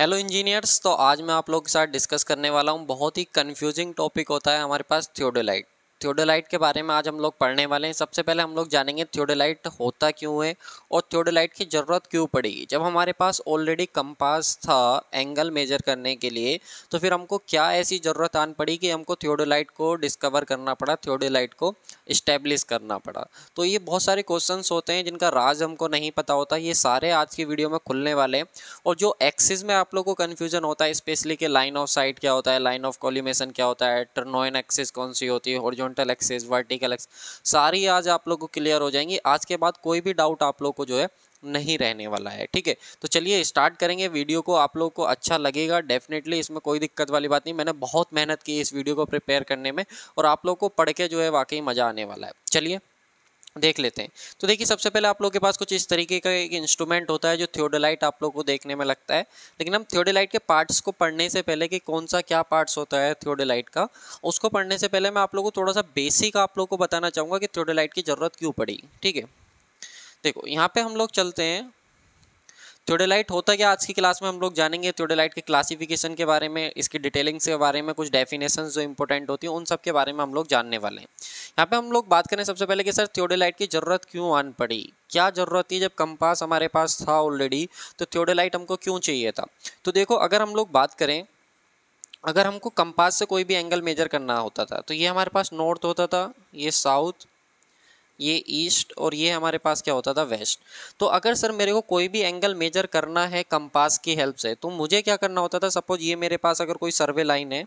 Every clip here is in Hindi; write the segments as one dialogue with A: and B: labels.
A: हेलो इंजीनियर्स तो आज मैं आप लोगों के साथ डिस्कस करने वाला हूँ बहुत ही कन्फ्यूजिंग टॉपिक होता है हमारे पास थियोडोलाइट थियोडोलाइट के बारे में आज हम लोग पढ़ने वाले हैं सबसे पहले हम लोग जानेंगे थियोडोलाइट होता क्यों है और थियोडोलाइट की ज़रूरत क्यों पड़ेगी जब हमारे पास ऑलरेडी कंपास था एंगल मेजर करने के लिए तो फिर हमको क्या ऐसी ज़रूरत आन पड़ी कि हमको थियोडोलाइट को डिस्कवर करना पड़ा थियोडोलाइट को इस्टेब्लिश करना पड़ा तो ये बहुत सारे क्वेश्चन होते हैं जिनका राज हमको नहीं पता होता ये सारे आज की वीडियो में खुलने वाले हैं और जो एक्सिस में आप लोग को कन्फ्यूज़न होता है स्पेशली कि लाइन ऑफ साइट क्या होता है लाइन ऑफ कॉलीमेशन क्या होता है टर्नोइन एक्सिस कौन सी होती है और हॉरिजॉन्टल एक्सेस वर्टिकल एक्सेस सारी आज आप लोग को क्लियर हो जाएंगी आज के बाद कोई भी डाउट आप लोग को जो है नहीं रहने वाला है ठीक है तो चलिए स्टार्ट करेंगे वीडियो को आप लोग को अच्छा लगेगा डेफिनेटली इसमें कोई दिक्कत वाली बात नहीं मैंने बहुत मेहनत की इस वीडियो को प्रिपेयर करने में और आप लोग को पढ़ के जो है वाकई मज़ा आने वाला है चलिए देख लेते हैं तो देखिए सबसे पहले आप लोग के पास कुछ इस तरीके का एक इंस्ट्रूमेंट होता है जो थियोडोलाइट आप लोग को देखने में लगता है लेकिन हम थियोडोलाइट के पार्ट्स को पढ़ने से पहले कि कौन सा क्या पार्ट्स होता है थियोडोलाइट का उसको पढ़ने से पहले मैं आप लोग को थोड़ा सा बेसिक आप लोग को बताना चाहूँगा कि थियोडोलाइट की ज़रूरत क्यों पड़ी ठीक है देखो यहाँ पर हम लोग चलते हैं थ्योडेलाइट होता क्या आज की क्लास में हम लोग जानेंगे थ्योडेलाइट के क्लासिफिकेशन के बारे में इसकी डिटेलिंग्स के बारे में कुछ डेफिनेशन जो इंपॉर्टेंट होती है उन सब के बारे में हम लोग जानने वाले हैं यहाँ पे हम लोग बात करें सबसे पहले कि सर थ्योडेलाइट की ज़रूरत क्यों आन पड़ी क्या ज़रूरत थी जब कंपास हमारे पास था ऑलरेडी तो थ्योडेलाइट हमको क्यों चाहिए था तो देखो अगर हम लोग बात करें अगर हमको कंपास से कोई भी एंगल मेजर करना होता था तो ये हमारे पास नॉर्थ होता था ये साउथ ये ईस्ट और ये हमारे पास क्या होता था वेस्ट तो अगर सर मेरे को कोई भी एंगल मेजर करना है कंपास की हेल्प से तो मुझे क्या करना होता था सपोज ये मेरे पास अगर कोई सर्वे लाइन है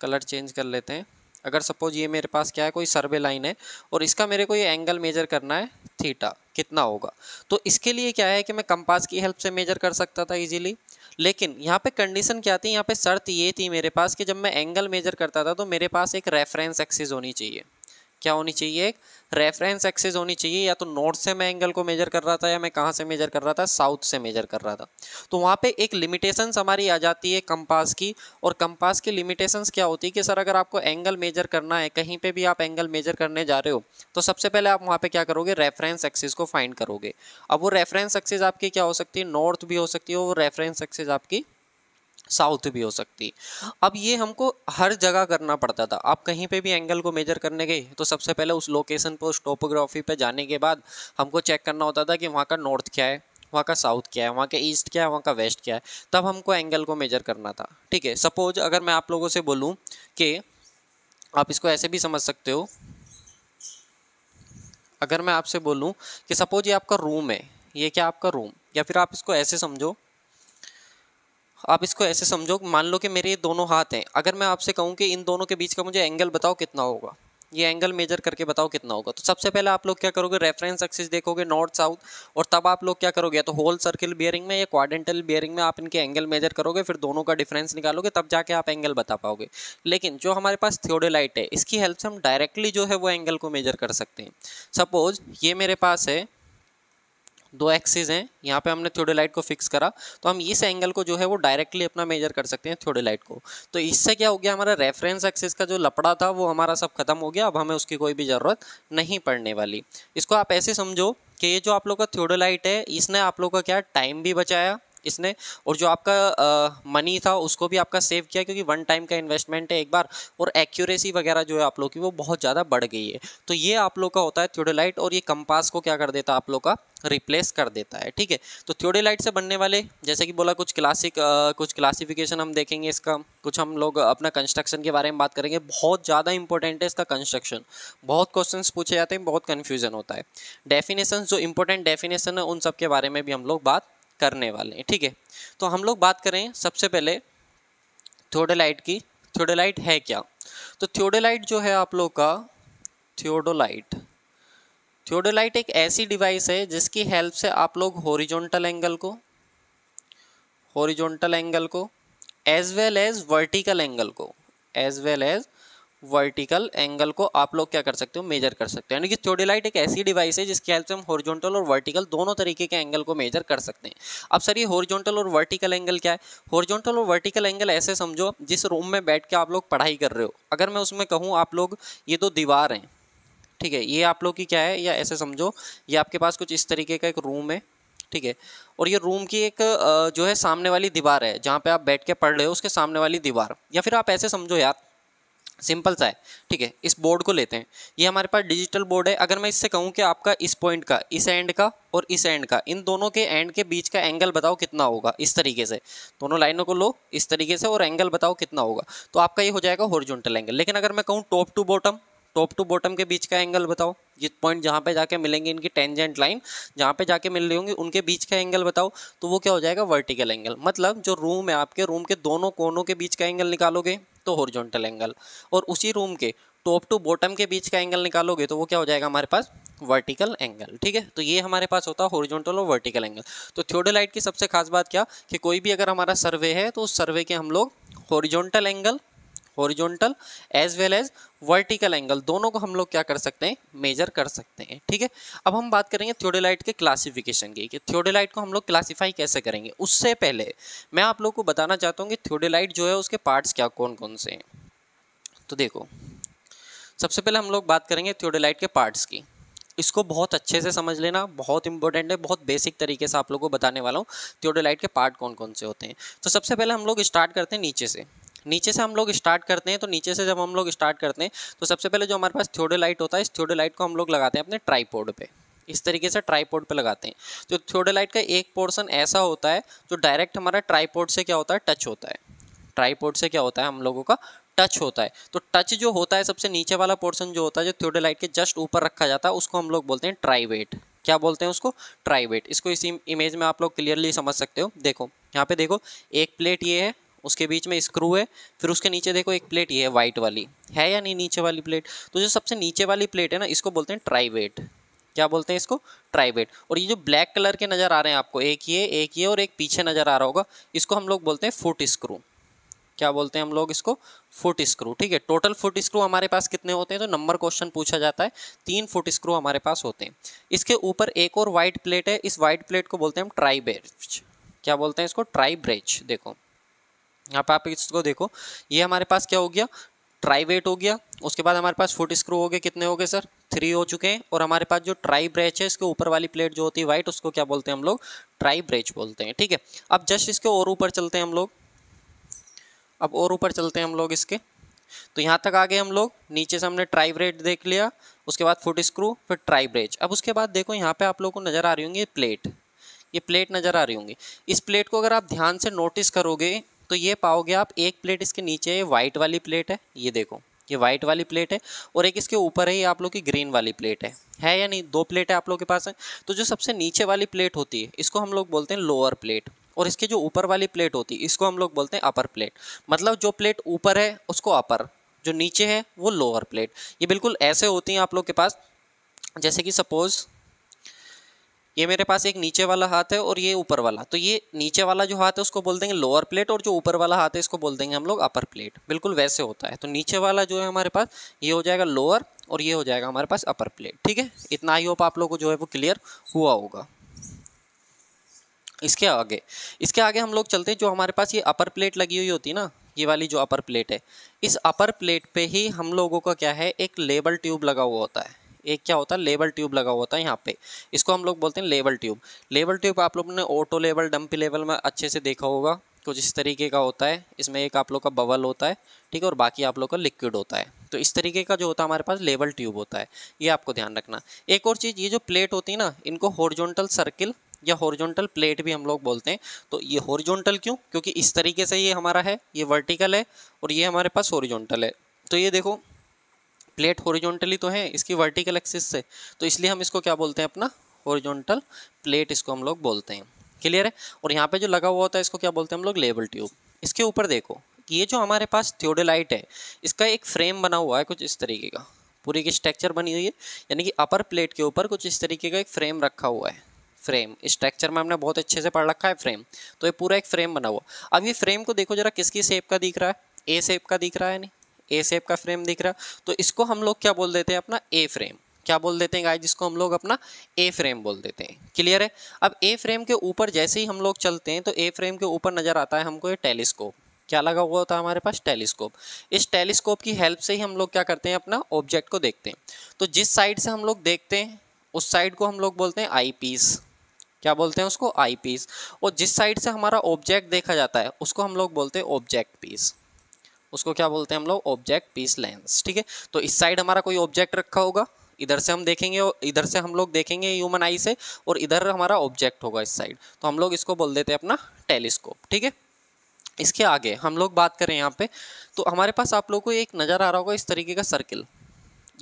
A: कलर चेंज कर लेते हैं अगर सपोज ये मेरे पास क्या है कोई सर्वे लाइन है और इसका मेरे को ये एंगल मेजर करना है थीटा कितना होगा तो इसके लिए क्या है कि मैं कंपास की हेल्प से मेजर कर सकता था इजीली लेकिन यहाँ पे कंडीशन क्या थी यहाँ पे शर्त ये थी मेरे पास कि जब मैं एंगल मेजर करता था तो मेरे पास एक रेफरेंस एक्सिस होनी चाहिए क्या होनी चाहिए एक रेफरेंस एक्सेस होनी चाहिए या तो नॉर्थ से मैं एंगल को मेजर कर रहा था या मैं कहाँ से मेजर कर रहा था साउथ से मेजर कर रहा था तो वहाँ पे एक लिमिटेशंस हमारी आ जाती है कंपास की और कंपास की लिमिटेशंस क्या होती है कि सर अगर आपको एंगल मेजर करना है कहीं पे भी आप एंगल मेजर करने जा रहे हो तो सबसे पहले आप वहाँ पर क्या करोगे रेफरेंस एक्सेस को फाइंड करोगे अब वो रेफरेंस एक्सेज आपकी क्या हो सकती है नॉर्थ भी हो सकती है वो रेफरेंस एक्सेज आपकी साउथ भी हो सकती अब ये हमको हर जगह करना पड़ता था आप कहीं पे भी एंगल को मेजर करने गए तो सबसे पहले उस लोकेशन पर उस टोपोग्राफी पर जाने के बाद हमको चेक करना होता था कि वहाँ का नॉर्थ क्या है वहाँ का साउथ क्या है वहाँ का ईस्ट क्या है वहाँ का वेस्ट क्या है तब हमको एंगल को मेजर करना था ठीक है सपोज अगर मैं आप लोगों से बोलूँ कि आप इसको ऐसे भी समझ सकते हो अगर मैं आपसे बोलूँ कि सपोज ये आपका रूम है ये क्या आपका रूम या फिर आप इसको ऐसे समझो आप इसको ऐसे समझो मान लो कि मेरे ये दोनों हाथ हैं अगर मैं आपसे कहूँ कि इन दोनों के बीच का मुझे एंगल बताओ कितना होगा ये एंगल मेजर करके बताओ कितना होगा तो सबसे पहले आप लोग क्या करोगे रेफरेंस एक्सिस देखोगे नॉर्थ साउथ और तब आप लोग क्या करोगे तो होल सर्किल बियरिंग में या क्वाडेंटल बियरिंग में आप इनके एंगल मेजर करोगे फिर दोनों का डिफरेंस निकालोगे तब जाके आप एंगल बता पाओगे लेकिन जो हमारे पास थियोडोलाइट है इसकी हेल्प से हम डायरेक्टली जो है वो एंगल को मेजर कर सकते हैं सपोज ये मेरे पास है दो एक्सेज हैं यहाँ पे हमने थियोडोलाइट को फिक्स करा तो हम इस एंगल को जो है वो डायरेक्टली अपना मेजर कर सकते हैं थियोडोलाइट को तो इससे क्या हो गया हमारा रेफरेंस एक्सेस का जो लपड़ा था वो हमारा सब खत्म हो गया अब हमें उसकी कोई भी ज़रूरत नहीं पड़ने वाली इसको आप ऐसे समझो कि ये जो आप लोग का थियोडोलाइट है इसने आप लोग का क्या टाइम भी बचाया इसने और जो आपका मनी था उसको भी आपका सेव किया क्योंकि वन टाइम का इन्वेस्टमेंट है एक बार और एक्यूरेसी वगैरह जो है आप लोग की वो बहुत ज़्यादा बढ़ गई है तो ये आप लोग का होता है थ्योडोलाइट और ये कंपास को क्या कर देता है आप लोग का रिप्लेस कर देता है ठीक है तो थ्योडोलाइट से बनने वाले जैसे कि बोला कुछ क्लासिक कुछ क्लासिफिकेशन हम देखेंगे इसका कुछ हम लोग अपना कंस्ट्रक्शन के बारे में बात करेंगे बहुत ज़्यादा इंपॉर्टेंट है इसका कंस्ट्रक्शन बहुत क्वेश्चन पूछे जाते हैं बहुत कन्फ्यूजन होता है डेफिनेशन जो इंपॉर्टेंट डेफिनेशन है उन सब के बारे में भी हम लोग बात करने वाले हैं ठीक है तो हम लोग बात करें सबसे पहले थियोडोलाइट की थियोडोलाइट है क्या तो थियोडोलाइट जो है आप लोग का थियोडोलाइट थियोडोलाइट एक ऐसी डिवाइस है जिसकी हेल्प से आप लोग हॉरिजॉन्टल एंगल को हॉरिजॉन्टल एंगल को as well as vertical angle को as well as vertical angle को आप लोग क्या कर सकते हो मेजर कर सकते हो यानी कि चोडीलाइट एक ऐसी डिवाइस है जिसकी हेल्प से हम हॉरिजॉन्टल और वर्टिकल दोनों तरीके के एंगल को मेजर कर सकते हैं अब सर ये हॉरिजॉन्टल और वर्टिकल एंगल क्या है हॉरिजॉन्टल और वर्टिकल एंगल ऐसे समझो जिस रूम में बैठ के आप लोग पढ़ाई कर रहे हो अगर मैं उसमें कहूँ आप लोग ये तो दीवार हैं ठीक है ये आप लोग की क्या है या ऐसे समझो ये आपके पास कुछ इस तरीके का एक रूम है ठीक है और ये रूम की एक जो है सामने वाली दीवार है जहाँ पे आप बैठ के पढ़ रहे हो उसके सामने वाली दीवार या फिर आप ऐसे समझो यार सिंपल सा है ठीक है इस बोर्ड को लेते हैं ये हमारे पास डिजिटल बोर्ड है अगर मैं इससे कहूँ कि आपका इस पॉइंट का इस एंड का और इस एंड का इन दोनों के एंड के बीच का एंगल बताओ कितना होगा इस तरीके से दोनों लाइनों को लो इस तरीके से और एंगल बताओ कितना होगा तो आपका ये हो जाएगा हॉरिजॉन्टल एंगल लेकिन अगर मैं कहूँ top to bottom top to bottom के बीच का एंगल बताओ ये पॉइंट जहाँ पे जाके मिलेंगे इनकी टेंजेंट लाइन जहाँ पे जाके मिल रही होंगी उनके बीच का एंगल बताओ तो वो क्या हो जाएगा वर्टिकल एंगल मतलब जो रूम है आपके रूम के दोनों कोनों के बीच का एंगल निकालोगे तो हॉरिजॉन्टल एंगल और उसी रूम के टॉप टू बॉटम के बीच का एंगल निकालोगे तो वो क्या हो जाएगा हमारे पास वर्टिकल एंगल ठीक है तो ये हमारे पास होता है हॉरिजॉन्टल और वर्टिकल एंगल तो थियोडोलाइट की सबसे खास बात क्या कि कोई भी अगर हमारा सर्वे है तो उस सर्वे के हम लोग horizontal angle horizontal as well as vertical angle दोनों को हम लोग क्या कर सकते हैं मेजर कर सकते हैं ठीक है अब हम बात करेंगे थियोडोलाइट के क्लासिफिकेशन की कि थियोडोलाइट को हम लोग क्लासिफाई कैसे करेंगे उससे पहले मैं आप लोग को बताना चाहता हूँ कि थियोडोलाइट जो है उसके पार्ट्स क्या कौन कौन से हैं तो देखो सबसे पहले हम लोग बात करेंगे थियोडोलाइट के पार्ट्स की इसको बहुत अच्छे से समझ लेना बहुत इंपॉर्टेंट है बहुत बेसिक तरीके से आप लोगों को बताने वाला हूँ थियोडोलाइट के पार्ट कौन कौन से होते हैं तो सबसे पहले हम लोग स्टार्ट करते हैं नीचे से नीचे से हम लोग स्टार्ट करते हैं तो नीचे से जब हम लोग स्टार्ट करते हैं तो सबसे पहले जो हमारे पास लाइट होता है इस लाइट को हम लोग लगाते हैं अपने ट्राईपोड पर इस तरीके से ट्राईपोड पे लगाते हैं तो थ्योडोलाइट का एक पोर्सन ऐसा होता है जो डायरेक्ट हमारा ट्राईपोर्ड से क्या होता है टच होता है ट्राईपोड से क्या होता है हम लोगों का टच होता है तो टच जो होता है सबसे नीचे वाला पोर्सन जो होता है जो थ्योडोलाइट के जस्ट ऊपर रखा जाता है उसको हम लोग बोलते हैं ट्राईवेट क्या बोलते हैं उसको ट्राईवेट इसको इसी इमेज में आप लोग क्लियरली समझ सकते हो देखो यहाँ पे देखो एक प्लेट ये है उसके बीच में स्क्रू है फिर उसके नीचे देखो एक प्लेट ये है वाइट वाली है या नहीं नीचे वाली प्लेट तो जो सबसे नीचे वाली प्लेट है ना इसको बोलते हैं ट्राईवेट क्या बोलते हैं इसको ट्राइवेट और ये जो ब्लैक कलर के नज़र आ रहे हैं आपको एक ये एक ये और एक पीछे नज़र आ रहा होगा इसको हम लोग बोलते हैं फुट स्क्रू क्या बोलते हैं हम लोग इसको फुट स्क्रू ठीक है टोटल फुट स्क्रू हमारे पास कितने होते हैं तो नंबर क्वेश्चन पूछा जाता है तीन फुट स्क्रू हमारे पास होते हैं इसके ऊपर एक और वाइट प्लेट है इस वाइट प्लेट को बोलते हैं हम ट्राई ब्रेज क्या बोलते हैं इसको ट्राई ब्रेज देखो यहाँ पर आप इसको देखो ये हमारे पास क्या हो गया वेट हो गया उसके बाद हमारे पास फुट स्क्रू हो गए कितने हो गए सर थ्री हो चुके हैं और हमारे पास जो ट्राई ब्रेच है इसके ऊपर वाली प्लेट जो होती है वाइट उसको क्या बोलते हैं हम लोग ट्राई ब्रेच बोलते हैं ठीक है अब जस्ट इसके और ऊपर चलते हैं हम लोग अब और ऊपर चलते हैं हम लोग इसके तो यहाँ तक आ गए हम लोग नीचे से हमने ट्राई ब्रेच देख लिया उसके बाद फुट स्क्रू फिर ट्राई ब्रेच अब उसके बाद देखो यहाँ पर आप लोग को नज़र आ रही होंगी प्लेट ये प्लेट नज़र आ रही होंगी इस प्लेट को अगर आप ध्यान से नोटिस करोगे तो ये पाओगे आप एक प्लेट इसके नीचे वाइट वाली प्लेट है ये देखो ये वाइट वाली प्लेट है और एक इसके ऊपर है ये आप लोग की ग्रीन वाली प्लेट है है या नहीं दो प्लेट है आप लोग के पास है तो जो सबसे नीचे वाली प्लेट होती है इसको हम लोग बोलते हैं लोअर प्लेट और इसके जो ऊपर वाली प्लेट होती है इसको हम लोग बोलते हैं अपर प्लेट मतलब जो प्लेट ऊपर है उसको अपर जो नीचे है वो लोअर प्लेट ये बिल्कुल ऐसे होती हैं आप लोग के पास जैसे कि सपोज़ ये मेरे पास एक नीचे वाला हाथ है और ये ऊपर वाला तो ये नीचे वाला जो हाथ है उसको बोल देंगे लोअर प्लेट और जो ऊपर वाला हाथ है इसको बोल देंगे हम लोग अपर प्लेट बिल्कुल वैसे होता है तो नीचे वाला जो है हमारे पास ये हो जाएगा लोअर और ये हो जाएगा हमारे पास अपर प्लेट ठीक है इतना ही होप आप लोग को जो है वो क्लियर हुआ होगा इसके आगे इसके आगे हम लोग चलते हैं जो हमारे पास ये अपर प्लेट लगी हुई होती है ना ये वाली जो अपर प्लेट है इस अपर प्लेट पे ही हम लोगों का क्या है एक लेबल ट्यूब लगा हुआ होता है एक क्या होता है लेबल ट्यूब लगा हुआ होता है यहाँ पे इसको हम लोग बोलते हैं लेबल ट्यूब लेबल ट्यूब आप लोगों ने ऑटो लेवल डंप लेवल में अच्छे से देखा होगा कुछ इस तरीके का होता है इसमें एक आप लोग का बबल होता है ठीक है और बाकी आप लोग का लिक्विड होता है तो इस तरीके का जो होता है हमारे पास लेबल ट्यूब होता है ये आपको ध्यान रखना एक और चीज़ ये जो प्लेट होती है ना इनको हॉर्जोनटल सर्किल या हॉर्जोनटल प्लेट भी हम लोग बोलते हैं तो ये हॉर्जोनटल क्यों क्योंकि इस तरीके से ये हमारा है ये वर्टिकल है और ये हमारे पास हॉर्जोनटल है तो ये देखो प्लेट हॉरिजॉन्टली तो है इसकी वर्टिकल एक्सिस से तो इसलिए हम इसको क्या बोलते हैं अपना हॉरिजॉन्टल प्लेट इसको हम लोग बोलते हैं क्लियर है और यहाँ पे जो लगा हुआ होता है इसको क्या बोलते हैं हम लोग लेबल ट्यूब इसके ऊपर देखो कि ये जो हमारे पास थियोडोलाइट है इसका एक फ्रेम बना हुआ है कुछ इस तरीके का पूरी की स्ट्रक्चर बनी हुई है यानी कि अपर प्लेट के ऊपर कुछ इस तरीके का एक फ्रेम रखा हुआ है फ्रेम स्ट्रक्चर में हमने बहुत अच्छे से पढ़ रखा है फ्रेम तो ये पूरा एक फ्रेम बना हुआ अब ये फ्रेम को देखो जरा किसकी शेप का दिख रहा है ए शेप का दिख रहा है नहीं ए शेप का फ्रेम दिख रहा तो इसको हम लोग क्या बोल देते हैं अपना ए फ्रेम क्या बोल देते हैं गाइस जिसको हम लोग अपना ए फ्रेम बोल देते हैं क्लियर है अब ए फ्रेम के ऊपर जैसे ही हम लोग चलते हैं तो ए फ्रेम के ऊपर नज़र आता है हमको ये टेलीस्कोप क्या लगा हुआ होता है हमारे पास टेलीस्कोप इस टेलीस्कोप की हेल्प से ही हम लोग क्या करते हैं अपना ऑब्जेक्ट को देखते हैं तो जिस साइड से हम लोग देखते हैं उस साइड को हम लोग बोलते हैं आई पीस क्या बोलते हैं उसको आई पीस और जिस साइड से हमारा ऑब्जेक्ट देखा जाता है उसको हम लोग बोलते हैं ऑब्जेक्ट पीस उसको क्या बोलते हैं हम लोग ऑब्जेक्ट पीस लेंस ठीक है तो इस साइड हमारा कोई ऑब्जेक्ट रखा होगा इधर से हम देखेंगे और इधर से हम लोग देखेंगे ह्यूमन आई से और इधर हमारा ऑब्जेक्ट होगा इस साइड तो हम लोग इसको बोल देते हैं अपना टेलीस्कोप ठीक है इसके आगे हम लोग बात करें यहाँ पे तो हमारे पास आप लोग को एक नज़र आ रहा होगा इस तरीके का सर्किल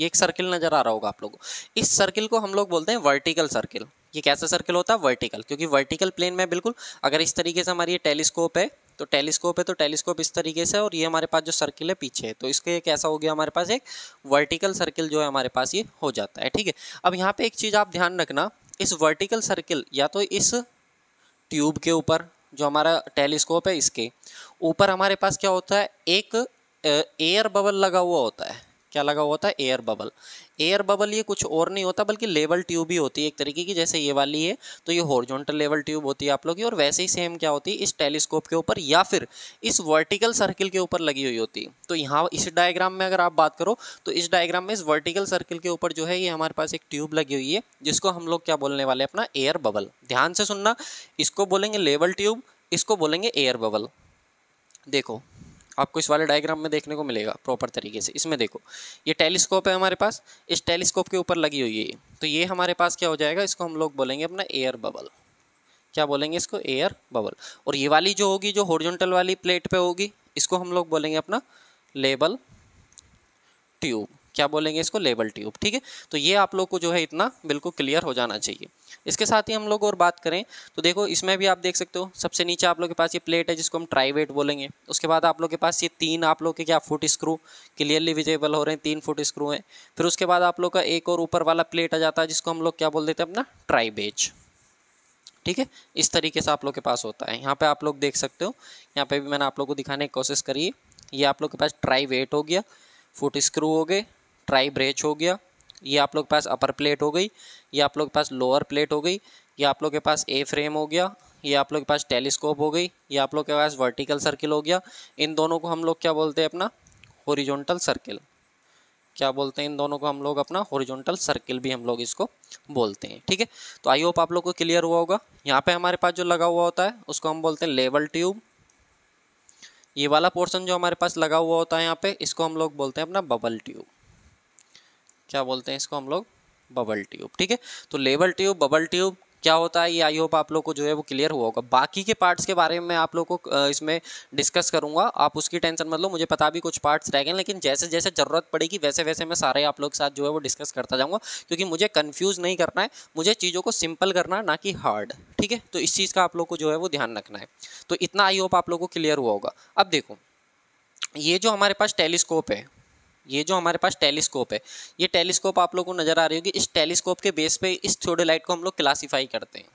A: ये एक सर्किल नज़र आ रहा होगा आप लोगों को इस सर्किल को हम लोग बोलते हैं वर्टिकल सर्किल ये कैसा सर्किल होता है वर्टिकल क्योंकि वर्टिकल प्लेन में बिल्कुल अगर इस तरीके से हमारी ये टेलीस्कोप है तो टेलीस्कोप है तो टेलीस्कोप इस तरीके से और ये हमारे पास जो सर्किल है पीछे है तो इसके एक ऐसा हो गया हमारे पास एक वर्टिकल सर्किल जो है हमारे पास ये हो जाता है ठीक है अब यहाँ पे एक चीज़ आप ध्यान रखना इस वर्टिकल सर्किल या तो इस ट्यूब के ऊपर जो हमारा टेलीस्कोप है इसके ऊपर हमारे पास क्या होता है एक एयर बबल लगा हुआ होता है क्या लगा होता है एयर बबल एयर बबल ये कुछ और नहीं होता बल्कि लेवल ट्यूब ही होती है एक तरीके की जैसे ये वाली है तो ये हॉर्जोंटल लेवल ट्यूब होती है आप लोग की और वैसे ही सेम क्या होती है इस टेलीस्कोप के ऊपर या फिर इस वर्टिकल सर्किल के ऊपर लगी हुई होती है तो यहाँ इस डायग्राम में अगर आप बात करो तो इस डायग्राम में इस वर्टिकल सर्किल के ऊपर जो है ये हमारे पास एक ट्यूब लगी हुई है जिसको हम लोग क्या बोलने वाले अपना एयर बबल ध्यान से सुनना इसको बोलेंगे लेवल ट्यूब इसको बोलेंगे एयर बबल देखो आपको इस वाले डायग्राम में देखने को मिलेगा प्रॉपर तरीके से इसमें देखो ये टेलीस्कोप है हमारे पास इस टेलीस्कोप के ऊपर लगी हुई है तो ये हमारे पास क्या हो जाएगा इसको हम लोग बोलेंगे अपना एयर बबल क्या बोलेंगे इसको एयर बबल और ये वाली जो होगी जो हॉरिजॉन्टल वाली प्लेट पे होगी इसको हम लोग बोलेंगे अपना लेबल ट्यूब क्या बोलेंगे इसको लेबल ट्यूब ठीक है तो ये आप लोग को जो है इतना बिल्कुल क्लियर हो जाना चाहिए इसके साथ ही हम लोग और बात करें तो देखो इसमें भी आप देख सकते हो सबसे नीचे आप लोग के पास ये प्लेट है जिसको हम ट्राईवेट बोलेंगे उसके बाद आप लोग के पास ये तीन आप लोग के क्या फुट स्क्रू क्लियरली विजेबल हो रहे हैं तीन फुट स्क्रू हैं फिर उसके बाद आप लोग का एक और ऊपर वाला प्लेट आ जाता है जिसको हम लोग क्या बोल देते हैं अपना ट्राईबेज ठीक है इस तरीके से आप लोग के पास होता है यहाँ पे आप लोग देख सकते हो यहाँ पे भी मैंने आप लोग को दिखाने की कोशिश करी है ये आप लोग के पास ट्राई वेट हो गया फुट स्क्रू हो गए ट्राई ब्रेच हो गया ये आप लोग के पास अपर प्लेट हो गई ये आप लोग के पास लोअर प्लेट हो गई ये आप लोग के पास ए फ्रेम हो गया ये आप लोग के पास टेलीस्कोप हो गई ये आप लोग के पास वर्टिकल सर्किल हो गया इन दोनों को हम लोग क्या बोलते हैं अपना हॉरिजॉन्टल सर्किल क्या बोलते हैं इन दोनों को हम लोग अपना हॉरिजॉन्टल सर्किल भी हम लोग इसको बोलते हैं ठीक है तो आई होप आप लोग को क्लियर हुआ होगा यहाँ पे हमारे पास जो लगा हुआ होता है उसको हम बोलते हैं लेवल ट्यूब ये वाला पोर्शन जो हमारे पास लगा हुआ होता है यहाँ पे इसको हम लोग बोलते हैं अपना बबल ट्यूब क्या बोलते हैं इसको हम लोग बबल ट्यूब ठीक है तो लेबल ट्यूब बबल ट्यूब क्या होता है ये आई होप आप लोग को जो है वो क्लियर हुआ होगा बाकी के पार्ट्स के बारे में मैं आप लोग को इसमें डिस्कस करूंगा आप उसकी टेंशन मत लो मुझे पता भी कुछ पार्ट्स रह गए लेकिन जैसे जैसे ज़रूरत पड़ेगी वैसे वैसे मैं सारे आप लोग के साथ जो है वो डिस्कस करता जाऊँगा क्योंकि मुझे कन्फ्यूज़ नहीं करना है मुझे चीज़ों को सिंपल करना ना कि हार्ड ठीक है तो इस चीज़ का आप लोग को जो है वो ध्यान रखना है तो इतना आई होप आप लोग को क्लियर हुआ होगा अब देखो ये जो हमारे पास टेलीस्कोप है ये जो हमारे पास टेलीस्कोप है ये टेलीस्कोप आप लोगों को नज़र आ रही होगी इस टेलीस्कोप के बेस पे इस थ्योडोलाइट को हम लोग क्लासीफाई करते हैं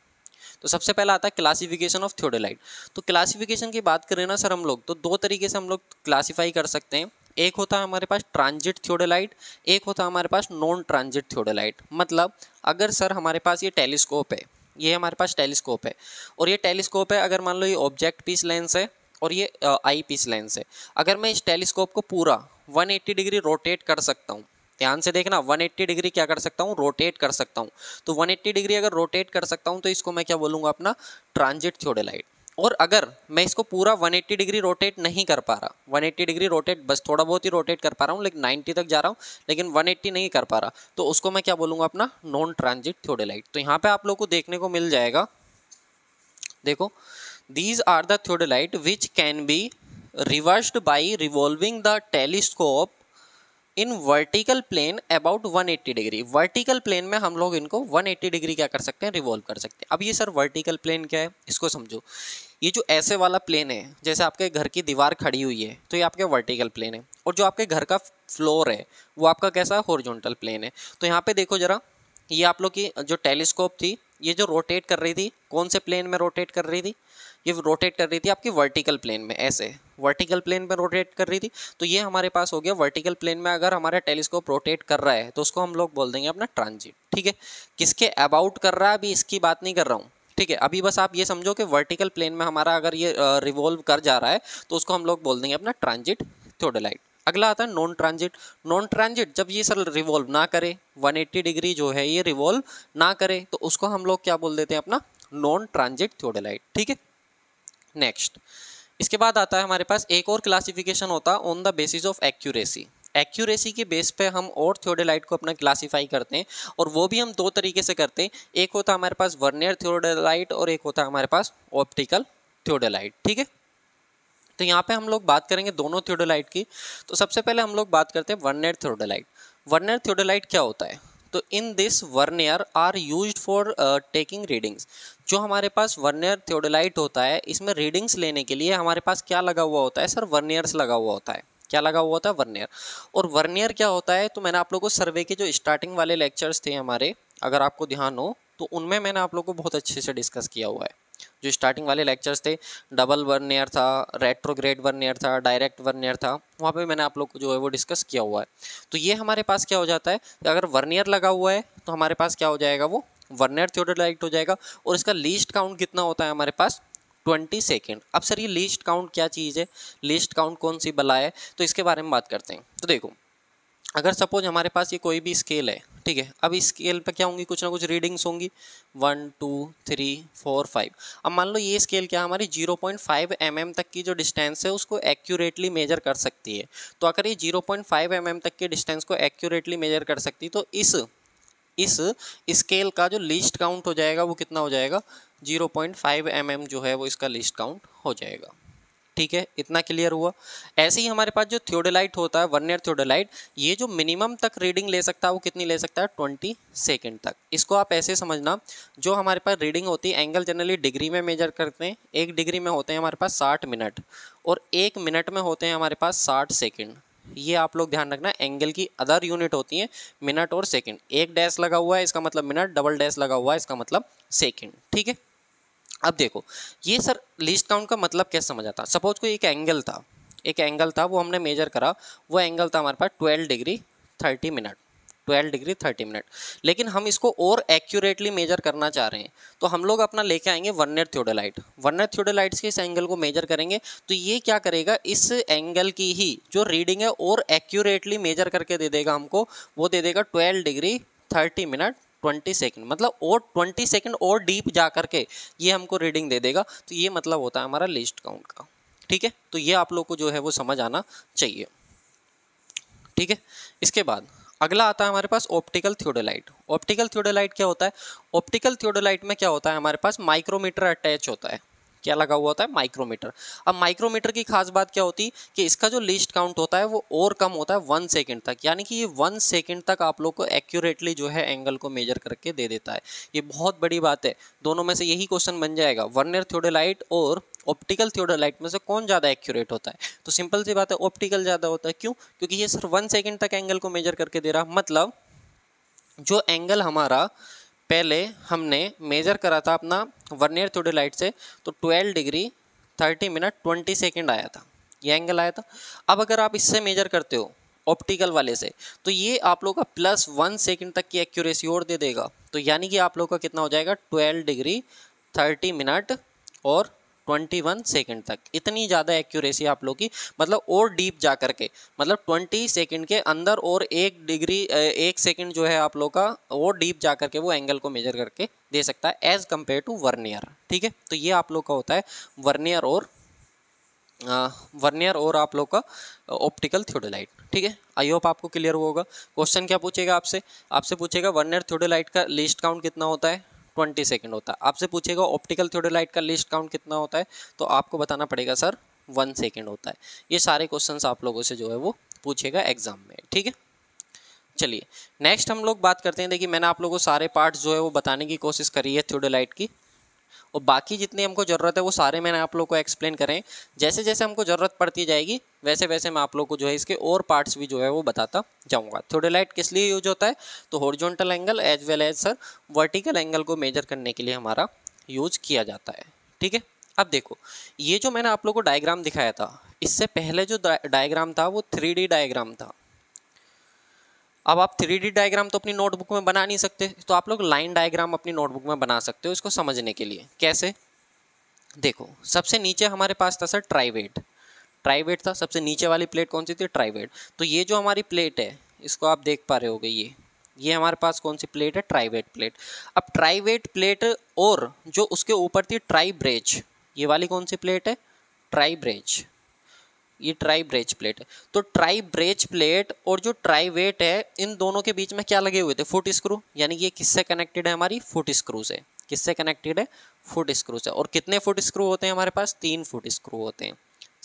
A: तो सबसे पहला आता है क्लासिफिकेशन ऑफ थ्योडोलाइट तो क्लासिफिकेशन की बात करें ना सर हम लोग तो दो तरीके से हम लोग क्लासीफाई कर सकते हैं एक होता है हमारे पास ट्रांजिट थ्योडोलाइट एक होता है हमारे पास नॉन ट्रांजिट थ्योडोलाइट मतलब अगर सर हमारे पास ये टेलीस्कोप है ये हमारे पास टेलीस्कोप है और ये टेलीस्कोप है अगर मान लो ये ऑब्जेक्ट पीस लेंस है और ये आई पीस लेंस है अगर मैं इस टेलीस्कोप को पूरा 180 डिग्री रोटेट कर सकता हूँ ध्यान से देखना 180 डिग्री क्या कर सकता हूँ रोटेट कर सकता हूँ तो 180 डिग्री अगर रोटेट कर सकता हूँ तो इसको मैं क्या बोलूँगा अपना ट्रांजिट थियोडेलाइट और अगर मैं इसको पूरा 180 डिग्री रोटेट नहीं कर पा रहा 180 डिग्री रोटेट बस थोड़ा बहुत ही रोटेट कर पा रहा हूँ लेकिन 90 तक जा रहा हूँ लेकिन 180 नहीं कर पा रहा तो उसको मैं क्या बोलूँगा अपना नॉन ट्रांजिट लाइट तो यहाँ पे आप लोग को देखने को मिल जाएगा देखो these are the theodolite which can be reversed by revolving the telescope in vertical plane about 180 degree vertical plane में हम लोग इनको 180 डिग्री क्या कर सकते हैं रिवॉल्व कर सकते हैं अब ये सर वर्टिकल प्लेन क्या है इसको समझो ये जो ऐसे वाला प्लेन है जैसे आपके घर की दीवार खड़ी हुई है तो ये आपके वर्टिकल प्लेन है और जो आपके घर का फ्लोर है वो आपका कैसा हॉर्जोनटल प्लेन है तो यहाँ पे देखो जरा ये आप लोग की जो टेलीस्कोप थी ये जो रोटेट कर रही थी कौन से प्लेन में रोटेट कर रही थी ये रोटेट कर रही थी आपकी वर्टिकल प्लेन में ऐसे वर्टिकल प्लेन में रोटेट कर रही थी तो ये हमारे पास हो गया वर्टिकल प्लेन में अगर हमारा टेलीस्कोप रोटेट कर रहा है तो उसको हम लोग बोल देंगे अपना ट्रांजिट ठीक है किसके अबाउट कर रहा है अभी इसकी बात नहीं कर रहा हूँ ठीक है अभी बस आप ये समझो कि वर्टिकल प्लेन में हमारा अगर ये रिवॉल्व कर जा रहा है तो उसको हम लोग बोल देंगे अपना ट्रांजिट थोडोलाइट अगला आता है नॉन ट्रांजिट नॉन ट्रांजिट जब ये सर रिवॉल्व ना करे 180 डिग्री जो है ये रिवॉल्व ना करे तो उसको हम लोग क्या बोल देते हैं अपना नॉन ट्रांजिट थियोडेलाइट ठीक है नेक्स्ट इसके बाद आता है हमारे पास एक और क्लासिफिकेशन होता है on the basis of accuracy accuracy के बेस पे हम और थियोडेलाइट को अपना क्लासिफाई करते हैं और वो भी हम दो तरीके से करते हैं एक होता है हमारे पास वर्नियर थियोडेलाइट और एक होता है हमारे पास ऑप्टिकल थियोडेलाइट ठीक है तो यहाँ पे हम लोग बात करेंगे दोनों थियोडोलाइट की तो सबसे पहले हम लोग बात करते हैं वर्नियर थियोडोलाइट वर्नियर थियोडोलाइट क्या होता है तो in this vernier are use for taking readings जो हमारे पास वर्नियर थियोडोलाइट होता है इसमें रीडिंग्स लेने के लिए हमारे पास क्या लगा हुआ होता है सर वर्नियर्स लगा हुआ होता है क्या लगा हुआ होता है वर्नियर और वर्नियर क्या होता है तो मैंने आप लोगों को सर्वे के जो स्टार्टिंग वाले लेक्चर्स थे हमारे अगर आपको ध्यान हो तो उनमें मैंने आप लोग को बहुत अच्छे से डिस्कस किया हुआ है जो स्टार्टिंग वाले लेक्चर्स थे डबल वर्न ईयर था रेट्रोग्रेड वर्न ईयर था डायरेक्ट वर्न ईयर था वहाँ पे मैंने आप लोग को जो है वो डिस्कस किया हुआ है तो ये हमारे पास क्या हो जाता है अगर वर्न ईयर लगा हुआ है तो हमारे पास क्या हो जाएगा वो थियोडर डायरेक्ट हो जाएगा और इसका लीस्ट काउंट कितना होता है हमारे पास ट्वेंटी सेकेंड अब सर ये लीस्ट काउंट क्या चीज़ है लीस्ट काउंट कौन सी बला है तो इसके बारे में बात करते हैं तो देखो अगर सपोज हमारे पास ये कोई भी स्केल है ठीक है अब इस स्केल पे क्या होंगी कुछ ना कुछ रीडिंग्स होंगी one two three four five अब मान लो ये स्केल क्या हमारी zero point five M M तक की जो डिस्टेंस है उसको एक्यूरेटली मेजर कर सकती है तो अगर ये zero point five M M तक की डिस्टेंस को एक्यूरेटली मेजर कर सकती है तो इस इस स्केल का जो लिस्ट काउंट हो जाएगा वो कितना हो जाएगा zero point five M M जो है वो इसका लिस्ट काउंट हो जाएगा ठीक है इतना क्लियर हुआ ऐसे ही हमारे पास जो थियोडोलाइट होता है वन ईयर थियोडोलाइट ये जो मिनिमम तक रीडिंग ले सकता है वो कितनी ले सकता है ट्वेंटी सेकेंड तक इसको आप ऐसे समझना जो हमारे पास रीडिंग होती है एंगल जनरली डिग्री में मेजर करते हैं एक डिग्री में होते हैं हमारे पास साठ मिनट और एक मिनट में होते हैं हमारे पास साठ सेकेंड ये आप लोग ध्यान रखना एंगल की अदर यूनिट होती हैं मिनट और सेकंड एक डैश लगा हुआ है इसका मतलब मिनट डबल डैश लगा हुआ है इसका मतलब सेकंड ठीक है अब देखो ये सर लीस्ट काउंट का मतलब कैसे समझ आता सपोज कोई एक एंगल था एक एंगल था वो हमने मेजर करा वो एंगल था हमारे पास twelve degree thirty minute twelve degree thirty minute लेकिन हम इसको और एक्यूरेटली मेजर करना चाह रहे हैं तो हम लोग अपना लेके आएंगे वनर थ्योडोलाइट वनर थ्योडोलाइट के इस एंगल को मेजर करेंगे तो ये क्या करेगा इस एंगल की ही जो रीडिंग है और एक्यूरेटली मेजर करके दे देगा हमको वो दे देगा twelve degree thirty minute twenty second मतलब और ट्वेंटी सेकेंड और डीप जा करके ये हमको रीडिंग दे देगा तो ये मतलब होता है हमारा लिस्ट काउंट का ठीक है तो ये आप लोग को जो है वो समझ आना चाहिए ठीक है इसके बाद अगला आता है हमारे पास ऑप्टिकल थियोडोलाइट ऑप्टिकल थियोडोलाइट क्या होता है ऑप्टिकल थियोडोलाइट में क्या होता है हमारे पास माइक्रोमीटर अटैच होता है क्या लगा हुआ होता है माइक्रोमीटर अब माइक्रोमीटर की खास बात क्या होती है कि इसका जो लिस्ट काउंट होता है वो और कम होता है वन सेकेंड तक यानी कि ये वन सेकेंड तक आप लोग को एक्यूरेटली जो है एंगल को मेजर करके दे देता है ये बहुत बड़ी बात है दोनों में से यही क्वेश्चन बन जाएगा वर्नियर थियोडोलाइट और ऑप्टिकल थियोडोलाइट में से कौन ज़्यादा एक्यूरेट होता है तो सिंपल सी बात है ऑप्टिकल ज़्यादा होता है क्यों क्योंकि ये सर वन सेकेंड तक एंगल को मेजर करके दे रहा मतलब जो एंगल हमारा पहले हमने मेजर करा था अपना वर्नियर लाइट से तो 12 डिग्री 30 मिनट 20 सेकेंड आया था ये एंगल आया था अब अगर आप इससे मेजर करते हो ऑप्टिकल वाले से तो ये आप लोग का प्लस वन सेकेंड तक की एक्यूरेसी और दे देगा तो यानी कि आप लोग का कितना हो जाएगा ट्वेल्व डिग्री थर्टी मिनट और ट्वेंटी वन सेकेंड तक इतनी ज़्यादा एक्यूरेसी आप लोग की मतलब और डीप जा करके मतलब ट्वेंटी सेकेंड के अंदर और एक डिग्री एक सेकेंड जो है आप लोग का और डीप जा करके वो एंगल को मेजर करके दे सकता है एज़ कम्पेयर टू वर्नियर ठीक है तो ये आप लोग का होता है वर्नियर और वर्नियर और आप लोग का ऑप्टिकल थ्योडोलाइट ठीक है आई होप आपको क्लियर होगा क्वेश्चन क्या पूछेगा आपसे आपसे पूछेगा वर्नियर थ्योडोलाइट का लिस्ट काउंट कितना होता है ट्वेंटी सेकेंड होता है आपसे पूछेगा ऑप्टिकल थियोडोलाइट का लिस्ट काउंट कितना होता है तो आपको बताना पड़ेगा सर वन सेकेंड होता है ये सारे क्वेश्चन आप लोगों से जो है वो पूछेगा एग्जाम में ठीक है चलिए नेक्स्ट हम लोग बात करते हैं देखिए मैंने आप लोगों को सारे पार्ट्स जो है वो बताने की कोशिश करी है थियोडोलाइट की और बाकी जितनी हमको ज़रूरत है वो सारे मैंने आप लोग को एक्सप्लेन करें जैसे जैसे हमको ज़रूरत पड़ती जाएगी वैसे वैसे मैं आप लोग को जो है इसके और पार्ट्स भी जो है वो बताता जाऊँगा थोड़े लाइट किस लिए यूज होता है तो horizontal angle as well as sir vertical angle को मेजर करने के लिए हमारा यूज किया जाता है ठीक है अब देखो ये जो मैंने आप लोग को डायग्राम दिखाया था इससे पहले जो डायग्राम था वो थ्री डायग्राम था अब आप थ्री डायग्राम तो अपनी नोटबुक में बना नहीं सकते तो आप लोग लाइन डायग्राम अपनी नोटबुक में बना सकते हो इसको समझने के लिए कैसे देखो सबसे नीचे हमारे पास था सर ट्राइवेट ट्राइवेट था सबसे नीचे वाली प्लेट कौन सी थी ट्राइवेट तो ये जो हमारी प्लेट है इसको आप देख पा रहे हो ये ये हमारे पास कौन सी प्लेट है ट्राइवेट प्लेट अब ट्राइवेट प्लेट और जो उसके ऊपर थी ट्राई ब्रेज ये वाली कौन सी प्लेट है ट्राई ब्रेज ये ट्राई ब्रेच प्लेट तो ट्राई ब्रेच प्लेट और जो ट्राई वेट है इन दोनों के बीच में क्या लगे हुए थे फुट स्क्रू यानी ये किससे कनेक्टेड है हमारी फुट स्क्रू से किससे कनेक्टेड है फुट स्क्रू से और कितने फुट स्क्रू होते हैं हमारे पास तीन फुट स्क्रू होते हैं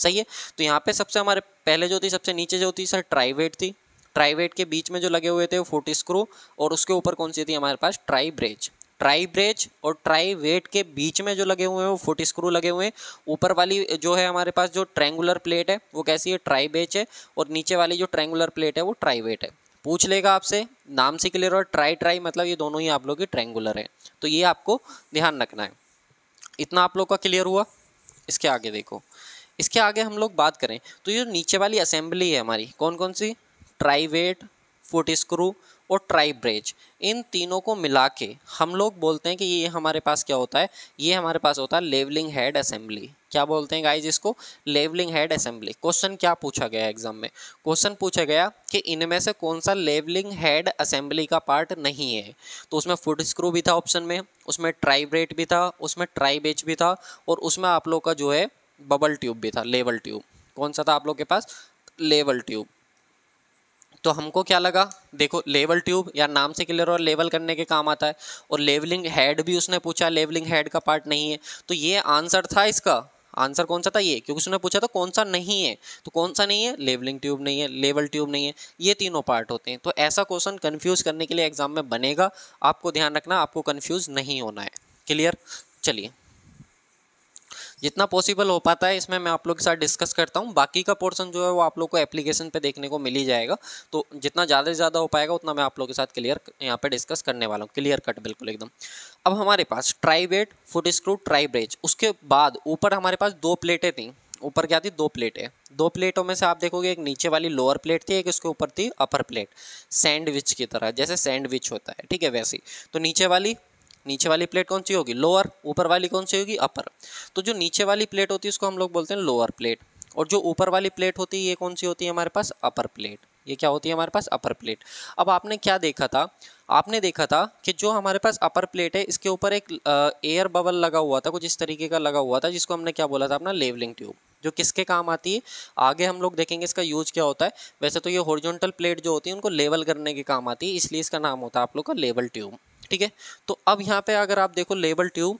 A: सही है तो यहाँ पे सबसे हमारे पहले जो थी सबसे नीचे जो थी सर वेट थी ट्राईवेट के बीच में जो लगे हुए थे वो फुट स्क्रू और उसके ऊपर कौन सी थी हमारे पास ट्राई ब्रेच ट्राई ब्रेज और ट्राई वेट के बीच में जो लगे हुए हैं वो फुट स्क्रू लगे हुए हैं ऊपर वाली जो है हमारे पास जो ट्रैंगुलर प्लेट है वो कैसी है ट्राई ब्रेज है और नीचे वाली जो ट्रैंगुलर प्लेट है वो ट्राई वेट है पूछ लेगा आपसे नाम से क्लियर और ट्राई ट्राई मतलब ये दोनों ही आप लोग के ट्रैंगुलर है तो ये आपको ध्यान रखना है इतना आप लोग का क्लियर हुआ इसके आगे देखो इसके आगे हम लोग बात करें तो ये नीचे वाली असेंबली है हमारी कौन कौन सी ट्राई वेट फुट स्क्रू और ट्राइब्रेज इन तीनों को मिला के हम लोग बोलते हैं कि ये हमारे पास क्या होता है ये हमारे पास होता है लेवलिंग हेड असेंबली क्या बोलते हैं गाइज इसको लेवलिंग हेड असेंबली क्वेश्चन क्या पूछा गया एग्जाम में क्वेश्चन पूछा गया कि इनमें से कौन सा लेवलिंग हेड असेंबली का पार्ट नहीं है तो उसमें फुट स्क्रू भी था ऑप्शन में उसमें ट्राइब्रेट भी था उसमें ट्राई बेच भी था और उसमें आप लोग का जो है बबल ट्यूब भी था लेवल ट्यूब कौन सा था आप लोग के पास लेवल ट्यूब तो हमको क्या लगा देखो लेवल ट्यूब या नाम से क्लियर और लेवल करने के काम आता है और लेवलिंग हेड भी उसने पूछा लेवलिंग हेड का पार्ट नहीं है तो ये आंसर था इसका आंसर कौन सा था ये क्योंकि उसने पूछा था कौन सा नहीं है तो कौन सा नहीं है लेवलिंग ट्यूब नहीं है लेवल ट्यूब नहीं है ये तीनों पार्ट होते हैं तो ऐसा क्वेश्चन कन्फ्यूज करने के लिए एग्जाम में बनेगा आपको ध्यान रखना आपको कन्फ्यूज नहीं होना है क्लियर चलिए जितना पॉसिबल हो पाता है इसमें मैं आप लोग के साथ डिस्कस करता हूँ बाकी का पोर्सन जो है वो आप लोग को एप्लीकेशन पर देखने को मिल ही जाएगा तो जितना ज़्यादा से ज़्यादा हो पाएगा उतना मैं आप लोग के साथ क्लियर यहाँ पर डिस्कस करने वाला हूँ क्लियर कट बिल्कुल एकदम अब हमारे पास trivet foot screw tribrach उसके बाद ऊपर हमारे पास दो प्लेटें थी ऊपर क्या थी दो प्लेटें दो प्लेटों में से आप देखोगे एक नीचे वाली लोअर प्लेट थी एक उसके ऊपर थी अपर प्लेट सैंडविच की तरह जैसे सैंडविच होता है ठीक है वैसी तो नीचे वाली नीचे वाली प्लेट कौन सी होगी लोअर ऊपर वाली कौन सी होगी अपर तो जो नीचे वाली प्लेट होती है उसको हम लोग बोलते हैं लोअर प्लेट और जो ऊपर वाली प्लेट होती है ये कौन सी होती है हमारे पास अपर प्लेट ये क्या होती है हमारे पास अपर प्लेट अब आपने क्या देखा था आपने देखा था कि जो हमारे पास अपर प्लेट है इसके ऊपर एक एयर बबल लगा हुआ था कुछ इस तरीके का लगा हुआ था जिसको हमने क्या बोला था अपना लेवलिंग ट्यूब जो किसके काम आती है आगे हम लोग देखेंगे इसका यूज क्या होता है वैसे तो ये हॉरिजॉन्टल प्लेट जो होती है उनको लेवल करने के काम आती है इसलिए इसका नाम होता है आप लोग का लेवल ट्यूब ठीक है तो अब यहाँ पे अगर आप देखो लेबल ट्यूब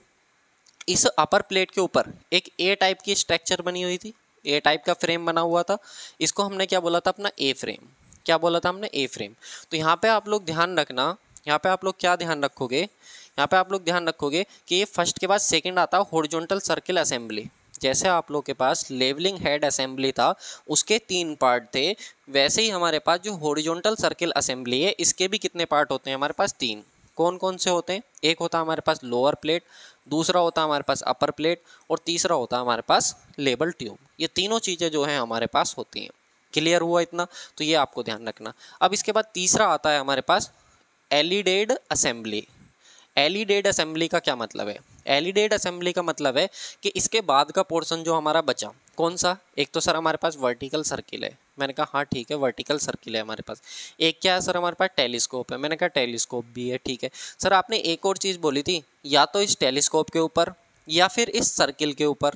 A: इस अपर प्लेट के ऊपर एक ए टाइप की स्ट्रक्चर बनी हुई थी ए टाइप का फ्रेम बना हुआ था इसको हमने क्या बोला था अपना ए फ्रेम क्या बोला था हमने ए फ्रेम तो यहाँ पे आप लोग ध्यान रखना यहाँ पे आप लोग क्या ध्यान रखोगे यहाँ पे आप लोग ध्यान रखोगे कि ये फर्स्ट के बाद सेकंड आता है हॉरिजॉन्टल सर्किल असेंबली जैसे आप लोग के पास लेवलिंग हेड असेंबली था उसके तीन पार्ट थे वैसे ही हमारे पास जो हॉरिजॉन्टल सर्किल असेंबली है इसके भी कितने पार्ट होते हैं हमारे पास तीन कौन कौन से होते हैं एक होता हमारे पास लोअर प्लेट दूसरा होता हमारे पास अपर प्लेट और तीसरा होता हमारे पास लेबल ट्यूब ये तीनों चीज़ें जो हैं हमारे पास होती हैं क्लियर हुआ इतना तो ये आपको ध्यान रखना अब इसके बाद तीसरा आता है हमारे पास एलिडेड असेंबली एलिडेड असेंबली का क्या मतलब है एलिडेड असेंबली का मतलब है कि इसके बाद का पोर्सन जो हमारा बचा कौन सा एक तो सर हमारे पास वर्टिकल सर्किल है मैंने कहा हाँ ठीक है वर्टिकल सर्किल है हमारे पास एक क्या है सर हमारे पास टेलीस्कोप है मैंने कहा टेलीस्कोप भी है ठीक है सर आपने एक और चीज़ बोली थी या तो इस टेलीस्कोप के ऊपर या फिर इस सर्किल के ऊपर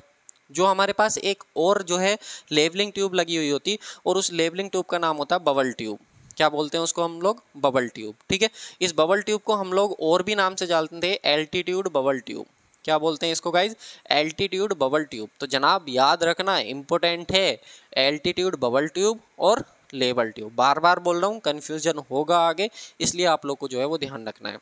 A: जो हमारे पास एक और जो है लेवलिंग ट्यूब लगी हुई होती और उस लेवलिंग ट्यूब का नाम होता है बबल ट्यूब क्या बोलते हैं उसको हम लोग बबल ट्यूब ठीक है इस बबल ट्यूब को हम लोग और भी नाम से जानते थे एल्टीट्यूड बबल ट्यूब क्या बोलते हैं इसको गाइज एल्टीट्यूड बबल ट्यूब तो जनाब याद रखना इम्पोर्टेंट है एल्टीट्यूड बबल ट्यूब और लेबल ट्यूब बार बार बोल रहा हूँ कन्फ्यूजन होगा आगे इसलिए आप लोग को जो है वो ध्यान रखना है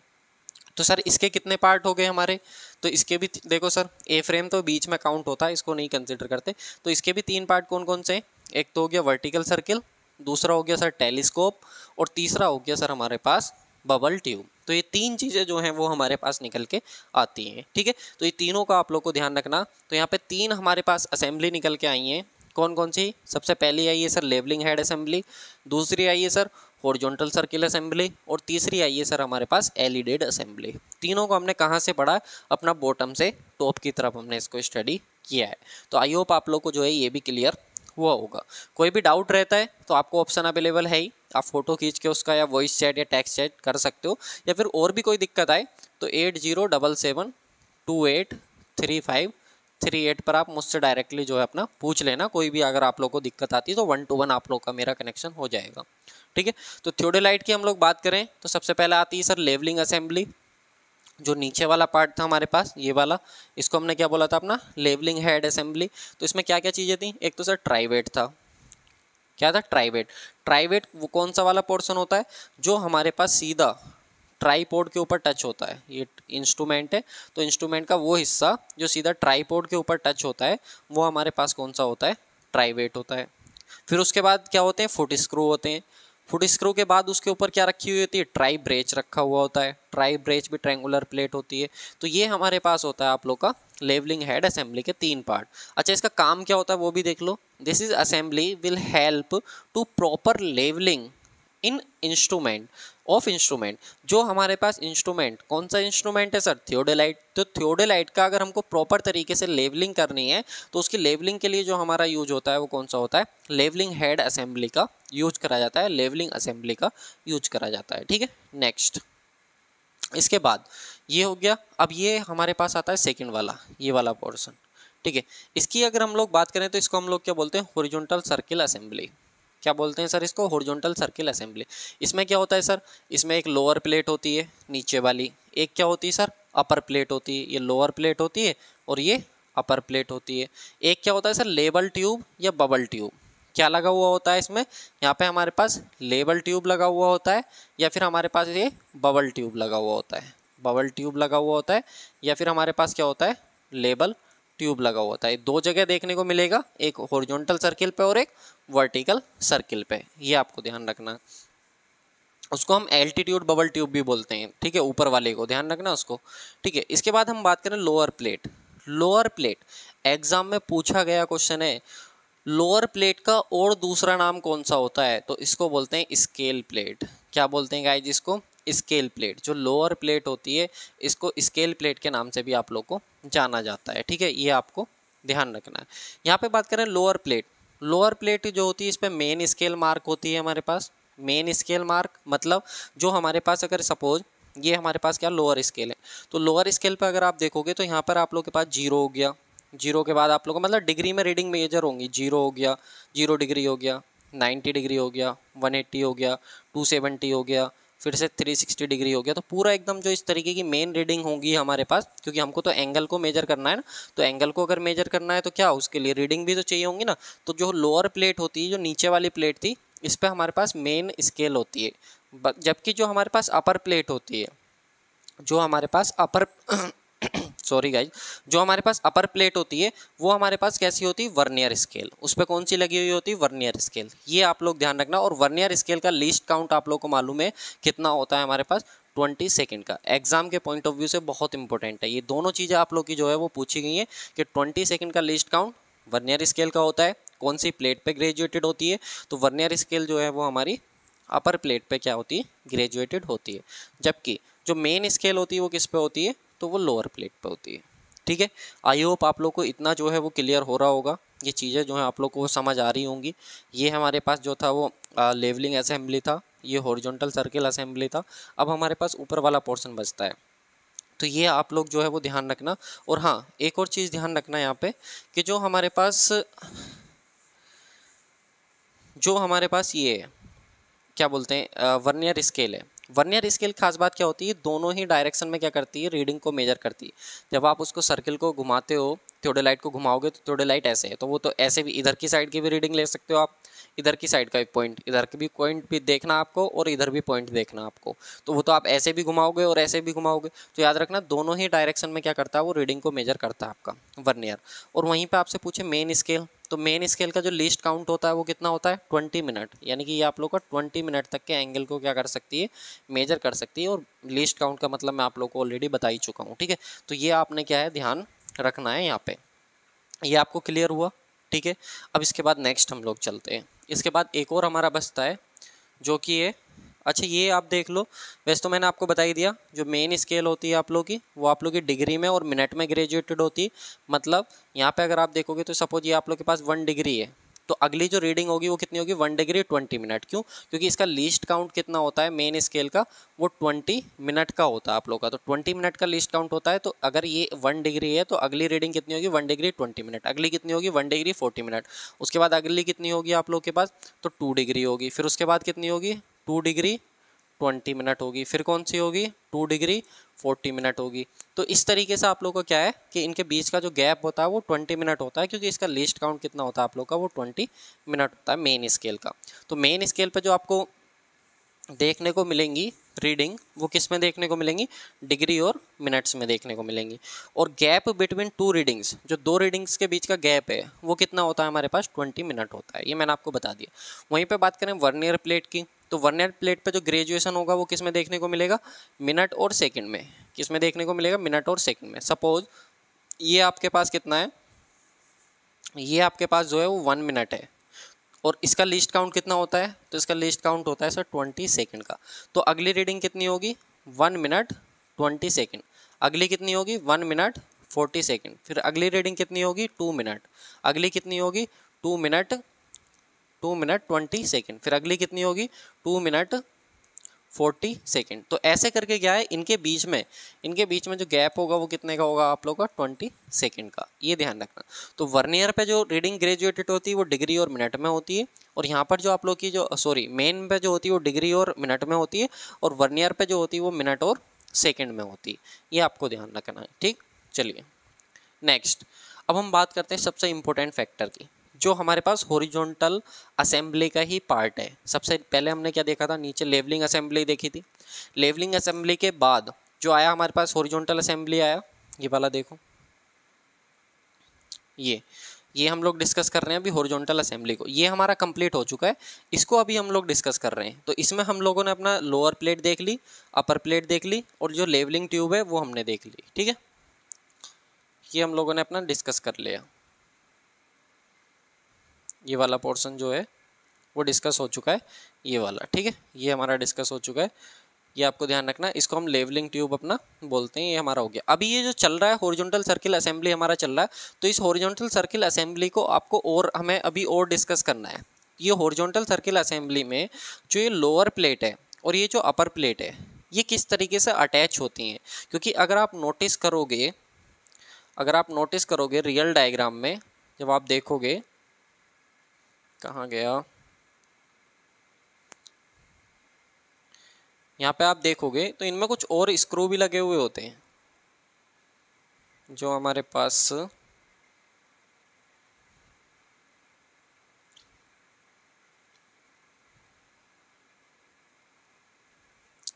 A: तो सर इसके कितने पार्ट हो गए हमारे तो इसके भी देखो सर ए फ्रेम तो बीच में काउंट होता है इसको नहीं कंसिडर करते तो इसके भी तीन पार्ट कौन कौन से हैं एक तो हो गया वर्टिकल सर्किल दूसरा हो गया सर टेलीस्कोप और तीसरा हो गया सर हमारे पास बबल ट्यूब तो ये तीन चीज़ें जो हैं वो हमारे पास निकल के आती हैं ठीक है तो ये तीनों का आप लोग को ध्यान रखना तो यहाँ पे तीन हमारे पास असेंबली निकल के आई हैं कौन कौन सी सबसे पहली आई है सर लेवलिंग हेड असेंबली दूसरी आई है सर हॉरिजॉन्टल सर्किल असेंबली और तीसरी आई है सर हमारे पास एलिडेड असेंबली तीनों को हमने कहाँ से पढ़ा अपना बॉटम से टॉप की तरफ हमने इसको स्टडी किया है तो आई होप आप लोग को जो है ये भी क्लियर हुआ होगा कोई भी डाउट रहता है तो आपको ऑप्शन अवेलेबल है ही आप फोटो खींच के उसका या वॉइस चैट या टेक्स्ट चैट कर सकते हो या फिर और भी कोई दिक्कत आए तो eight zero double seven two eight three five three eight पर आप मुझसे डायरेक्टली जो है अपना पूछ लेना कोई भी अगर आप लोग को दिक्कत आती है तो वन टू वन आप लोग का मेरा कनेक्शन हो जाएगा ठीक है तो थियोडोलाइट की हम लोग बात करें तो सबसे पहले आती है सर लेवलिंग असेंबली जो नीचे वाला पार्ट था हमारे पास ये वाला इसको हमने क्या बोला था अपना लेवलिंग हेड असेंबली तो इसमें क्या क्या चीज़ें थी एक तो सर ट्राइवेट था क्या था ट्राइवेट ट्राइवेट वो कौन सा वाला पोर्सन होता है जो हमारे पास सीधा ट्राईपोर्ड के ऊपर टच होता है ये इंस्ट्रूमेंट है तो इंस्ट्रूमेंट का वो हिस्सा जो सीधा ट्राईपोर्ड के ऊपर टच होता है वो हमारे पास कौन सा होता है ट्राइवेट होता है फिर उसके बाद क्या होते हैं फुट स्क्रू होते हैं फुट स्क्रू के बाद उसके ऊपर क्या रखी हुई होती है ट्राई ब्रेच रखा हुआ होता है ट्राई ब्रेच भी ट्रेंगुलर प्लेट होती है तो ये हमारे पास होता है आप लोग का लेवलिंग हेड असेंबली के तीन पार्ट अच्छा इसका काम क्या होता है वो भी देख लो this is assembly will help to proper levelling in instrument of instrument जो हमारे पास इंस्ट्रूमेंट कौन सा इंस्ट्रूमेंट है सर थियोडेलाइट तो थियोडेलाइट का अगर हमको प्रॉपर तरीके से लेवलिंग करनी है तो उसकी लेवलिंग के लिए जो हमारा यूज होता है वो कौन सा होता है लेवलिंग हेड असेंबली का यूज करा जाता है लेवलिंग असेंबली का यूज करा जाता है ठीक है नेक्स्ट इसके बाद ये हो गया अब ये हमारे पास आता है सेकेंड वाला ये वाला पोर्सन ठीक है इसकी अगर हम लोग बात करें तो इसको हम लोग क्या बोलते हैं हॉरिजॉन्टल सर्किल असेंबली क्या बोलते हैं सर इसको हॉरिजॉन्टल सर्किल असेंबली इसमें क्या होता है सर इसमें एक लोअर प्लेट होती है नीचे वाली एक क्या होती है सर अपर प्लेट होती है ये लोअर प्लेट होती है और ये अपर प्लेट होती है एक क्या होता है सर लेबल ट्यूब या बबल ट्यूब क्या लगा हुआ होता है इसमें यहाँ पे हमारे पास लेबल ट्यूब लगा हुआ होता है या फिर हमारे पास ये बबल ट्यूब लगा हुआ होता है बबल ट्यूब लगा हुआ होता है या फिर हमारे पास क्या होता है लेबल ट्यूब लगा हुआ था ये दो जगह देखने को मिलेगा एक हॉरिजॉन्टल सर्किल पे और एक वर्टिकल सर्किल पे ये आपको ध्यान रखना उसको हम एल्टीट्यूड बबल ट्यूब भी बोलते हैं ठीक है ऊपर वाले को ध्यान रखना उसको ठीक है इसके बाद हम बात करें lower plate lower plate exam में पूछा गया क्वेश्चन है लोअर प्लेट का और दूसरा नाम कौन सा होता है तो इसको बोलते हैं स्केल प्लेट क्या बोलते हैं गाय इसको स्केल प्लेट जो लोअर प्लेट होती है इसको स्केल प्लेट के नाम से भी आप लोग को जाना जाता है ठीक है ये आपको ध्यान रखना है यहाँ पे बात करें लोअर प्लेट लोअर प्लेट जो होती है इस पर मेन स्केल मार्क होती है हमारे पास मेन स्केल मार्क मतलब जो हमारे पास अगर सपोज ये हमारे पास क्या लोअर स्केल है तो लोअर स्केल पर अगर आप देखोगे तो यहाँ पर आप लोग के पास जीरो हो गया जीरो के बाद आप लोगों को मतलब डिग्री में रीडिंग मेजर होंगी जीरो हो गया जीरो डिग्री हो गया नाइन्टी डिग्री हो गया वन एट्टी हो गया टू सेवेंटी हो गया फिर से 360 डिग्री हो गया तो पूरा एकदम जो इस तरीके की मेन रीडिंग होगी हमारे पास क्योंकि हमको तो एंगल को मेजर करना है ना तो एंगल को अगर मेजर करना है तो क्या उसके लिए रीडिंग भी तो चाहिए होंगी ना तो जो लोअर प्लेट होती है जो नीचे वाली प्लेट थी इस पर हमारे पास मेन स्केल होती है जबकि जो हमारे पास अपर प्लेट होती है जो हमारे पास अपर सॉरी गाइज जो हमारे पास अपर प्लेट होती है वो हमारे पास कैसी होती है वर्नियर स्केल उस पर कौन सी लगी हुई होती है वर्नियर स्केल ये आप लोग ध्यान रखना और वर्नियर स्केल का लीस्ट काउंट आप लोग को मालूम है कितना होता है हमारे पास ट्वेंटी सेकेंड का एग्जाम के पॉइंट ऑफ व्यू से बहुत इंपॉर्टेंट है ये दोनों चीज़ें आप लोग की जो है वो पूछी गई हैं कि ट्वेंटी सेकेंड का लीस्ट काउंट वर्नियर स्केल का होता है कौन सी प्लेट पे ग्रेजुएटेड होती है तो वर्नियर स्केल जो है वो हमारी अपर प्लेट पे क्या होती है ग्रेजुएटेड होती है जबकि जो मेन स्केल होती है वो किस पे होती है तो वो लोअर प्लेट पर होती है ठीक है आई होप आप लोग को इतना जो है वो क्लियर हो रहा होगा ये चीज़ें जो हैं आप लोग को वो समझ आ रही होंगी ये हमारे पास जो था वो लेवलिंग असेंबली था ये हॉरिजॉन्टल सर्किल असेंबली था अब हमारे पास ऊपर वाला पोर्शन बचता है तो ये आप लोग जो है वो ध्यान रखना और हाँ एक और चीज़ ध्यान रखना यहाँ पे कि जो हमारे पास जो हमारे पास ये है क्या बोलते हैं वर्नियर स्केल है वर्नियर स्केल खास बात क्या होती है दोनों ही डायरेक्शन में क्या करती है रीडिंग को मेजर करती है जब आप उसको सर्किल को घुमाते हो लाइट को घुमाओगे तो लाइट ऐसे है तो वो तो ऐसे भी इधर की साइड की भी रीडिंग ले सकते हो आप इधर की साइड का भी पॉइंट इधर के भी पॉइंट भी देखना आपको और इधर भी पॉइंट देखना आपको तो वो तो आप ऐसे भी घुमाओगे और ऐसे भी घुमाओगे तो याद रखना दोनों ही डायरेक्शन में क्या करता है वो रीडिंग को मेजर करता है आपका वर्नियर और वहीं पर आपसे पूछे मेन स्केल तो मेन स्केल का जो लीस्ट काउंट होता है वो कितना होता है ट्वेंटी मिनट यानी कि ये आप लोग का ट्वेंटी मिनट तक के एंगल को क्या कर सकती है मेजर कर सकती है और लीस्ट काउंट का मतलब मैं आप लोग को ऑलरेडी बता ही चुका हूँ ठीक है तो ये आपने क्या है ध्यान रखना है यहाँ पे ये यह आपको क्लियर हुआ ठीक है अब इसके बाद नेक्स्ट हम लोग चलते हैं इसके बाद एक और हमारा बचता है जो कि ये अच्छा ये आप देख लो वैसे तो मैंने आपको बताई दिया जो मेन स्केल होती है आप लोगों की वो आप लोगों की डिग्री में और मिनट में ग्रेजुएटेड होती है मतलब यहाँ पे अगर आप देखोगे तो सपोज ये आप लोग के पास वन डिग्री है तो अगली जो रीडिंग होगी वो कितनी होगी वन डिग्री ट्वेंटी मिनट क्यों क्योंकि इसका लीस्ट काउंट कितना होता है मेन स्केल का वो ट्वेंटी मिनट का होता है आप लोग का तो ट्वेंटी मिनट का लीस्ट काउंट होता है तो अगर ये वन डिग्री है तो अगली रीडिंग कितनी होगी वन डिग्री ट्वेंटी मिनट अगली कितनी होगी वन डिग्री फोर्टी मिनट उसके बाद अगली कितनी होगी आप लोग के पास तो टू डिग्री होगी फिर उसके बाद कितनी होगी टू डिग्री ट्वेंटी मिनट होगी फिर कौन सी होगी टू डिग्री फोर्टी मिनट होगी तो इस तरीके से आप लोग को क्या है कि इनके बीच का जो गैप होता है वो ट्वेंटी मिनट होता है क्योंकि इसका लिस्ट काउंट कितना होता है आप लोग का वो ट्वेंटी मिनट होता है मेन स्केल का तो मेन स्केल पर जो आपको देखने को मिलेंगी रीडिंग वो किस में देखने को मिलेंगी डिग्री और मिनट्स में देखने को मिलेंगी और गैप बिटवीन टू रीडिंग्स जो दो रीडिंग्स के बीच का गैप है वो कितना होता है हमारे पास 20 मिनट होता है ये मैंने आपको बता दिया वहीं पे बात करें वर्नियर प्लेट की तो वर्नियर प्लेट पे जो ग्रेजुएशन होगा वो किस में देखने को मिलेगा मिनट और सेकंड में किस में देखने को मिलेगा मिनट और सेकंड में सपोज ये आपके पास कितना है ये आपके पास जो है वो वन मिनट है और इसका लिस्ट काउंट कितना होता है तो इसका लिस्ट काउंट होता है सर ट्वेंटी सेकेंड का तो अगली रीडिंग कितनी होगी वन मिनट ट्वेंटी सेकेंड अगली कितनी होगी वन मिनट फोर्टी सेकेंड फिर अगली रीडिंग कितनी होगी टू मिनट अगली कितनी होगी two minute two minute twenty second फिर अगली कितनी होगी टू मिनट फोर्टी सेकेंड तो ऐसे करके क्या है इनके बीच में इनके बीच में जो गैप होगा वो कितने का होगा आप लोग का ट्वेंटी सेकेंड का ये ध्यान रखना तो वर्नियर पे जो रीडिंग ग्रेजुएटेड होती है वो डिग्री और मिनट में होती है और यहाँ पर जो आप लोग की जो सॉरी मेन पे जो होती है वो डिग्री और मिनट में होती है और वर्नियर पर जो होती है वो मिनट और सेकेंड में होती है ये आपको ध्यान रखना है ठीक चलिए नेक्स्ट अब हम बात करते हैं सबसे इम्पोर्टेंट फैक्टर की जो हमारे पास हॉरिजॉन्टल असेंबली का ही पार्ट है सबसे पहले हमने क्या देखा था नीचे लेवलिंग असेंबली देखी थी लेवलिंग असेंबली के बाद जो आया हमारे पास हॉरिजॉन्टल असेंबली आया ये वाला देखो ये ये हम लोग डिस्कस कर रहे हैं अभी हॉरिजॉन्टल असेंबली को ये हमारा कंप्लीट हो चुका है इसको अभी हम लोग डिस्कस कर रहे हैं तो इसमें हम लोगों ने अपना लोअर प्लेट देख ली अपर प्लेट देख ली और जो लेवलिंग ट्यूब है वो हमने देख ली ठीक है ये हम लोगों ने अपना डिस्कस कर लिया ये वाला पोर्सन जो है वो डिस्कस हो चुका है ये वाला ठीक है ये हमारा डिस्कस हो चुका है ये आपको ध्यान रखना इसको हम लेवलिंग ट्यूब अपना बोलते हैं ये हमारा हो गया अभी ये जो चल रहा है हॉरिजॉन्टल सर्किल असेंबली हमारा चल रहा है तो इस हॉरिजॉन्टल सर्किल असेंबली को आपको और हमें अभी और डिस्कस करना है ये हॉरिजॉन्टल सर्किल असेंबली में जो ये लोअर प्लेट है और ये जो अपर प्लेट है ये किस तरीके से अटैच होती हैं क्योंकि अगर आप नोटिस करोगे अगर आप नोटिस करोगे रियल डायग्राम में जब आप देखोगे कहाँ गया यहाँ पे आप देखोगे तो इनमें कुछ और स्क्रू भी लगे हुए होते हैं जो हमारे पास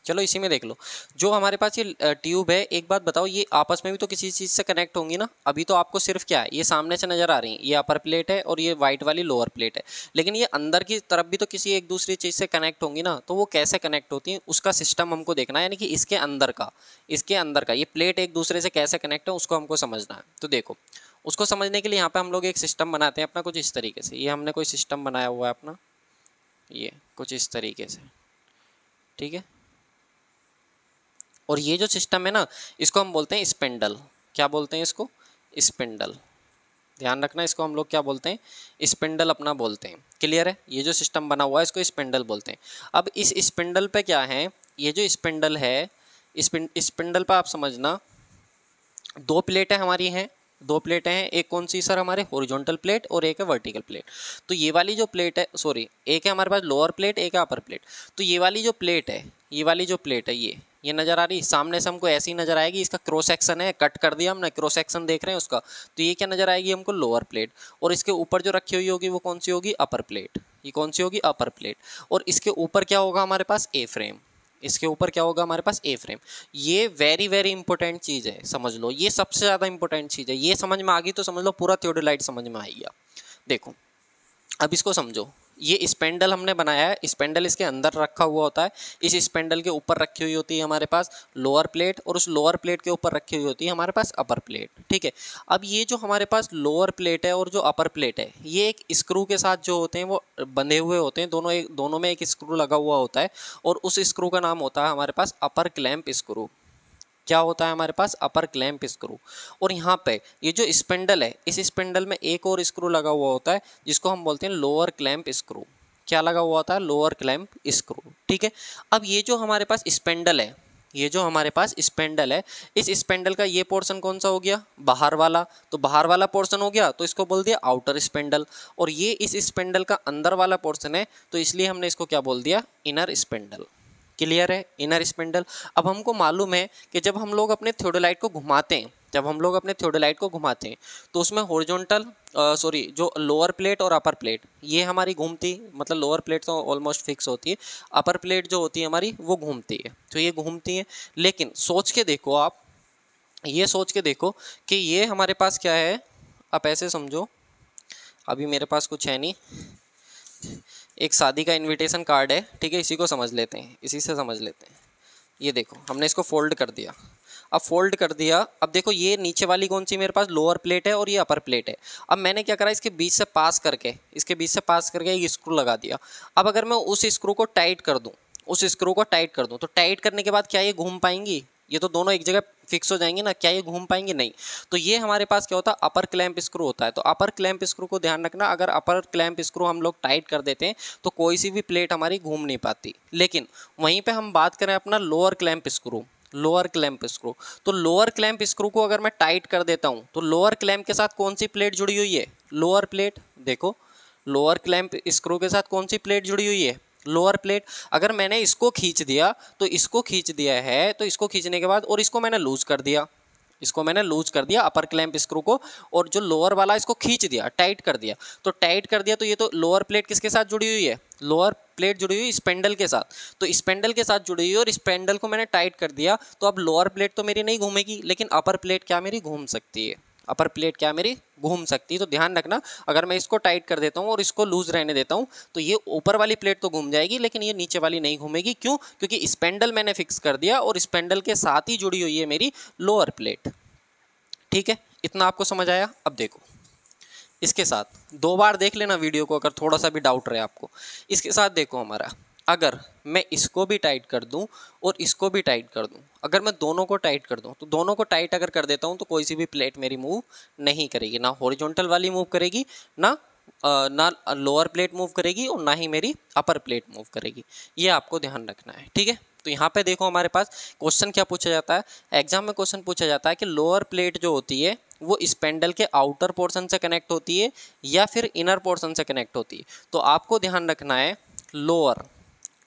A: चलो इसी में देख लो जो हमारे पास ये ट्यूब है एक बात बताओ ये आपस में भी तो किसी चीज़ से कनेक्ट होंगी ना अभी तो आपको सिर्फ क्या है ये सामने से नज़र आ रही है ये अपर प्लेट है और ये वाइट वाली लोअर प्लेट है लेकिन ये अंदर की तरफ भी तो किसी एक दूसरी चीज़ से कनेक्ट होंगी ना तो वो कैसे कनेक्ट होती हैं उसका सिस्टम हमको देखना है यानी कि इसके अंदर का इसके अंदर का ये प्लेट एक दूसरे से कैसे कनेक्ट है उसको हमको समझना है तो देखो उसको समझने के लिए यहाँ पर हम लोग एक सिस्टम बनाते हैं अपना कुछ इस तरीके से ये हमने कोई सिस्टम बनाया हुआ है अपना ये कुछ इस तरीके से ठीक है और ये जो सिस्टम है ना इसको हम बोलते हैं स्पेंडल क्या बोलते हैं इसको स्पेंडल ध्यान रखना इसको हम लोग क्या बोलते हैं स्पेंडल अपना बोलते हैं क्लियर है ये जो सिस्टम बना हुआ है इसको स्पेंडल बोलते हैं अब इस स्पेंडल पे क्या है ये जो स्पेंडल है स्पेंडल पर आप समझना दो प्लेटें हमारी हैं दो प्लेटें हैं एक कौन सी सर हमारे हॉरिजॉन्टल प्लेट और एक है वर्टिकल प्लेट तो ये वाली जो प्लेट है सॉरी एक है हमारे पास लोअर प्लेट एक है अपर प्लेट तो ये वाली जो प्लेट है ये वाली जो प्लेट है ये ये नज़र आ रही सामने से हमको ऐसी नज़र आएगी इसका क्रॉस सेक्शन है कट कर दिया हमने क्रॉस सेक्शन देख रहे हैं उसका तो ये क्या नज़र आएगी हमको लोअर प्लेट और इसके ऊपर जो रखी हुई होगी वो कौन सी होगी अपर प्लेट ये कौन सी होगी अपर प्लेट और इसके ऊपर क्या होगा हमारे पास ए फ्रेम इसके ऊपर क्या होगा हमारे पास ए फ्रेम ये वेरी वेरी इंपॉर्टेंट चीज़ है समझ लो ये सबसे ज़्यादा इंपॉर्टेंट चीज़ है ये समझ में आ गई तो समझ लो पूरा थियोडोलाइट समझ में आएगा देखो अब इसको समझो ये स्पेंडल हमने बनाया है स्पेंडल इसके अंदर रखा हुआ होता है इस स्पेंडल के ऊपर रखी हुई होती है हमारे पास लोअर प्लेट और उस लोअर प्लेट के ऊपर रखी हुई होती है हमारे पास अपर प्लेट ठीक है अब ये जो हमारे पास लोअर प्लेट है और जो अपर प्लेट है ये एक स्क्रू के साथ जो होते हैं वो बंधे हुए होते हैं दोनों एक दोनों में एक स्क्रू लगा हुआ होता है और उस स्क्रू का नाम होता है हमारे पास अपर क्लैम्प स्क्रू क्या होता है हमारे पास अपर क्लैम्प स्क्रू और यहाँ पे ये जो स्पिंडल है इस स्पिंडल में एक और स्क्रू लगा हुआ होता है जिसको हम बोलते हैं लोअर क्लैम्प स्क्रू क्या लगा हुआ होता है लोअर क्लैंप स्क्रू ठीक है अब ये जो हमारे पास स्पेंडल है ये जो हमारे पास स्पेंडल है इस स्पेंडल का ये पोर्शन कौन सा हो गया बाहर वाला तो बाहर वाला पोर्शन हो गया तो इसको बोल दिया आउटर स्पेंडल और ये इस स्पेंडल का अंदर वाला पोर्शन है तो इसलिए हमने इसको क्या बोल दिया इनर स्पेंडल क्लियर है इनर स्पिंडल अब हमको मालूम है कि जब हम लोग अपने थियोडोलाइट को घुमाते हैं जब हम लोग अपने थियोडोलाइट को घुमाते हैं तो उसमें हॉरिजॉन्टल सॉरी जो लोअर प्लेट और अपर प्लेट ये हमारी घूमती मतलब लोअर प्लेट तो ऑलमोस्ट फिक्स होती है अपर प्लेट जो होती है हमारी वो घूमती है तो ये घूमती है लेकिन सोच के देखो आप ये सोच के देखो कि ये हमारे पास क्या है आप ऐसे समझो अभी मेरे पास कुछ है नहीं एक शादी का इनविटेशन कार्ड है ठीक है इसी को समझ लेते हैं इसी से समझ लेते हैं ये देखो हमने इसको फोल्ड कर दिया अब फोल्ड कर दिया अब देखो ये नीचे वाली कौन सी मेरे पास लोअर प्लेट है और ये अपर प्लेट है अब मैंने क्या करा इसके बीच से पास करके इसके बीच से पास करके एक स्क्रू लगा दिया अब अगर मैं उस स्क्रू को टाइट कर दूँ उस स्क्रू को टाइट कर दूँ तो टाइट करने के बाद क्या ये घूम पाएंगी ये तो दोनों एक जगह फिक्स हो जाएंगे ना क्या ये घूम पाएंगे नहीं तो ये हमारे पास क्या होता है अपर क्लैम्प स्क्रू होता है तो अपर क्लैम्प स्क्रू को ध्यान रखना अगर अपर क्लैंप स्क्रू हम लोग टाइट कर देते हैं तो कोई सी भी प्लेट हमारी घूम नहीं पाती लेकिन वहीं पर हम बात करें अपना lower clamp screw lower clamp screw तो लोअर क्लैंप स्क्रू को अगर मैं टाइट कर देता हूँ तो लोअर क्लैम्प के साथ कौन सी प्लेट जुड़ी हुई है लोअर प्लेट देखो लोअर क्लैम्प स्क्रू के साथ कौन सी प्लेट जुड़ी हुई है लोअर प्लेट अगर मैंने इसको खींच दिया तो इसको खींच दिया है तो इसको खींचने के बाद और इसको मैंने लूज़ कर दिया इसको मैंने लूज कर दिया अपर क्लैम्प स्क्रू को और जो लोअर वाला इसको खींच दिया टाइट कर दिया तो टाइट कर दिया तो ये तो लोअर प्लेट किसके साथ जुड़ी हुई है लोअर प्लेट जुड़ी हुई स्पेंडल के साथ तो स्पेंडल के साथ जुड़ी हुई और स्पेंडल को मैंने टाइट कर दिया तो अब लोअर प्लेट तो मेरी नहीं घूमेगी लेकिन अपर प्लेट क्या मेरी घूम सकती है अपर प्लेट क्या मेरी घूम सकती है तो ध्यान रखना अगर मैं इसको टाइट कर देता हूँ और इसको लूज रहने देता हूँ तो ये ऊपर वाली प्लेट तो घूम जाएगी लेकिन ये नीचे वाली नहीं घूमेगी क्यों क्योंकि स्पेंडल मैंने फिक्स कर दिया और स्पेंडल के साथ ही जुड़ी हुई है मेरी लोअर प्लेट ठीक है इतना आपको समझ आया अब देखो इसके साथ दो बार देख लेना वीडियो को अगर थोड़ा सा भी डाउट रहे आपको इसके साथ देखो हमारा अगर मैं इसको भी टाइट कर दूं और इसको भी टाइट कर दूं अगर मैं दोनों को टाइट कर दूं तो दोनों को टाइट अगर कर देता हूं तो कोई सी भी प्लेट मेरी मूव नहीं करेगी ना हॉरिजॉन्टल वाली मूव करेगी ना ना लोअर प्लेट मूव करेगी और ना ही मेरी अपर प्लेट मूव करेगी ये आपको ध्यान रखना है ठीक है तो यहाँ पे देखो हमारे पास क्वेश्चन क्या पूछा जाता है एग्जाम में क्वेश्चन पूछा जाता है कि लोअर प्लेट जो होती है वो स्पेंडल के आउटर पोर्शन से कनेक्ट होती है या फिर इनर पोर्शन से कनेक्ट होती है तो आपको ध्यान रखना है लोअर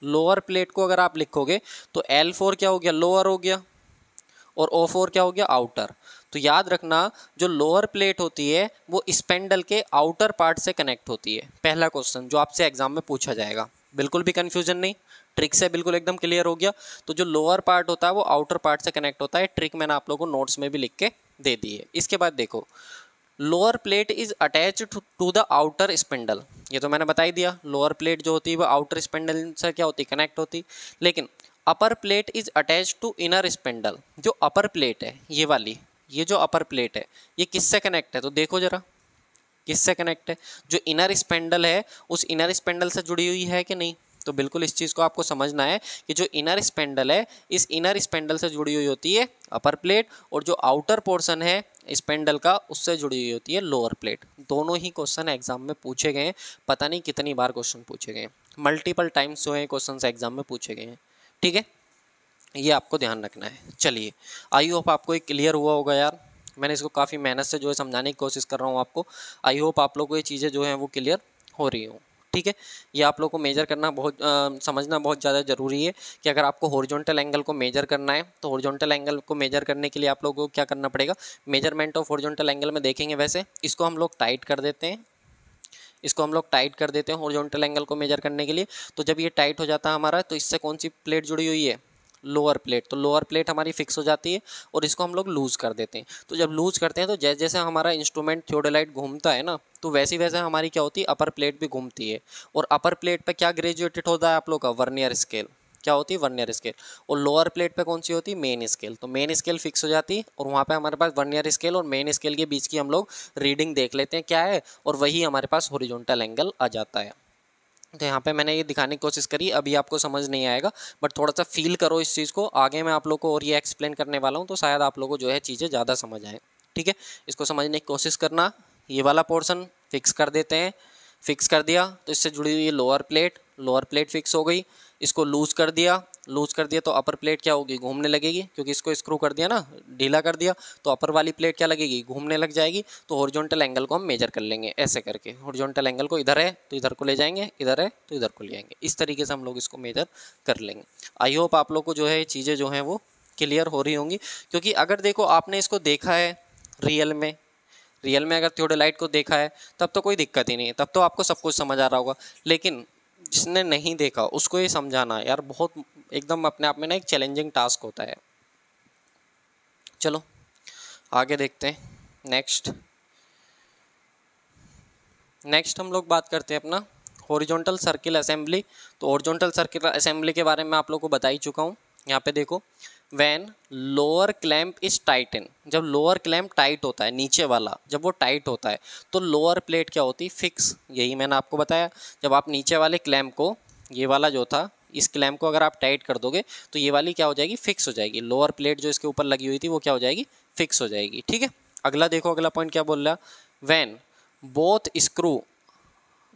A: लोअर प्लेट को अगर आप लिखोगे तो एल फोर क्या हो गया लोअर हो गया और ओ फोर क्या हो गया आउटर तो याद रखना जो लोअर प्लेट होती है वो स्पेंडल के आउटर पार्ट से कनेक्ट होती है पहला क्वेश्चन जो आपसे एग्जाम में पूछा जाएगा बिल्कुल भी कन्फ्यूजन नहीं ट्रिक से बिल्कुल एकदम क्लियर हो गया तो जो लोअर पार्ट होता है वो आउटर पार्ट से कनेक्ट होता है ट्रिक मैंने आप लोगों को नोट्स में भी लिख के दे दी है इसके बाद देखो lower plate is attach to the outer spindle ये तो मैंने बताई दिया लोअर प्लेट जो होती है वह आउटर स्पेंडल से क्या होती कनेक्ट होती लेकिन upper plate is attach to inner spindle जो अपर प्लेट है ये वाली ये जो अपर प्लेट है ये किससे कनेक्ट है तो देखो जरा किससे कनेक्ट है जो इनर स्पेंडल है उस इनर स्पेंडल से जुड़ी हुई है कि नहीं तो बिल्कुल इस चीज़ को आपको समझना है कि जो इनर स्पेंडल है इस इनर स्पेंडल से जुड़ी हुई होती है अपर प्लेट और जो आउटर पोर्सन है स्पेंडल का उससे जुड़ी हुई होती है लोअर प्लेट दोनों ही क्वेश्चन एग्जाम में पूछे गए हैं पता नहीं कितनी बार क्वेश्चन पूछे गए हैं मल्टीपल टाइम्स जो है क्वेश्चन एग्जाम में पूछे गए हैं ठीक है ये आपको ध्यान रखना है चलिए आई होप आपको ये क्लियर हुआ होगा यार मैंने इसको काफ़ी मेहनत से जो है समझाने की कोशिश कर रहा हूँ आपको आई होप आप लोग को ये चीज़ें जो हैं वो क्लियर हो रही हूँ ठीक है ये आप लोग को मेजर करना बहुत आ, समझना बहुत ज़्यादा ज़रूरी है कि अगर आपको हॉरिजॉन्टल एंगल को मेजर करना है तो हॉरिजॉन्टल एंगल को मेजर करने के लिए आप लोगों को क्या करना पड़ेगा मेजरमेंट ऑफ हॉरिजॉन्टल एंगल में देखेंगे वैसे इसको हम लोग टाइट कर देते हैं इसको हम लोग टाइट कर देते हैं हॉरिजॉन्टल एंगल को मेजर करने के लिए तो जब ये टाइट हो जाता है हमारा तो इससे कौन सी प्लेट जुड़ी हुई है लोअर प्लेट तो लोअर प्लेट हमारी फिक्स हो जाती है और इसको हम लोग लूज़ कर देते हैं तो जब लूज़ करते हैं तो जैसे जैसे हमारा इंस्ट्रूमेंट थियोडोलाइट घूमता है ना तो वैसी वैसे हमारी क्या होती है अपर प्लेट भी घूमती है और अपर प्लेट पर क्या ग्रेजुएटेड होता है आप लोग का वर्नियर स्केल क्या होती है वर्नियर स्केल और लोअर प्लेट पे कौन सी होती है मेन स्केल तो मेन स्केल फिक्स हो जाती है और वहाँ पे हमारे पास वर्नियर स्केल और मेन स्केल के बीच की हम लोग रीडिंग देख लेते हैं क्या है और वही हमारे पास हॉरिजॉन्टल एंगल आ जाता है तो यहाँ पे मैंने ये दिखाने की कोशिश करी अभी आपको समझ नहीं आएगा बट थोड़ा सा फील करो इस चीज़ को आगे मैं आप लोग को और ये एक्सप्लेन करने वाला हूँ तो शायद आप लोग को जो है चीज़ें ज़्यादा समझ आए ठीक है इसको समझने की कोशिश करना ये वाला पोर्सन फिक्स कर देते हैं फिक्स कर दिया तो इससे जुड़ी हुई lower plate lower plate fix हो गई इसको लूज़ कर दिया लूज कर दिया तो अपर प्लेट क्या होगी घूमने लगेगी क्योंकि इसको स्क्रू कर दिया ना ढीला कर दिया तो अपर वाली प्लेट क्या लगेगी घूमने लग जाएगी तो हॉरिजॉन्टल एंगल को हम मेजर कर लेंगे ऐसे करके हॉरिजॉन्टल एंगल को इधर है तो इधर को ले जाएंगे इधर है तो इधर को ले जाएंगे इस तरीके से हम लोग इसको मेजर कर लेंगे आई होप आप लोग को जो है चीज़ें जो हैं वो क्लियर हो रही होंगी क्योंकि अगर देखो आपने इसको देखा है रियल में रियल में अगर थियोडोलाइट को देखा है तब तो कोई दिक्कत ही नहीं है तब तो आपको सब कुछ समझ आ रहा होगा लेकिन जिसने नहीं देखा उसको ये समझाना यार बहुत एकदम अपने आप में ना एक चैलेंजिंग टास्क होता है चलो आगे देखते हैं नेक्स्ट नेक्स्ट हम लोग बात करते हैं अपना हॉरिजॉन्टल सर्किल असेंबली तो हॉरिजॉन्टल सर्किल असेंबली के बारे में आप लोग को बता ही चुका हूँ यहाँ पे देखो when lower clamp is tighten जब लोअर क्लैम्प टाइट होता है नीचे वाला जब वो टाइट होता है तो लोअर प्लेट क्या होती है फिक्स यही मैंने आपको बताया जब आप नीचे वाले क्लैम्प को ये वाला जो था इस क्लैम्प को अगर आप टाइट कर दोगे तो ये वाली क्या हो जाएगी फिक्स हो जाएगी लोअर प्लेट जो इसके ऊपर लगी हुई थी वो क्या हो जाएगी फिक्स हो जाएगी ठीक है अगला देखो अगला पॉइंट क्या बोल रहा when both screw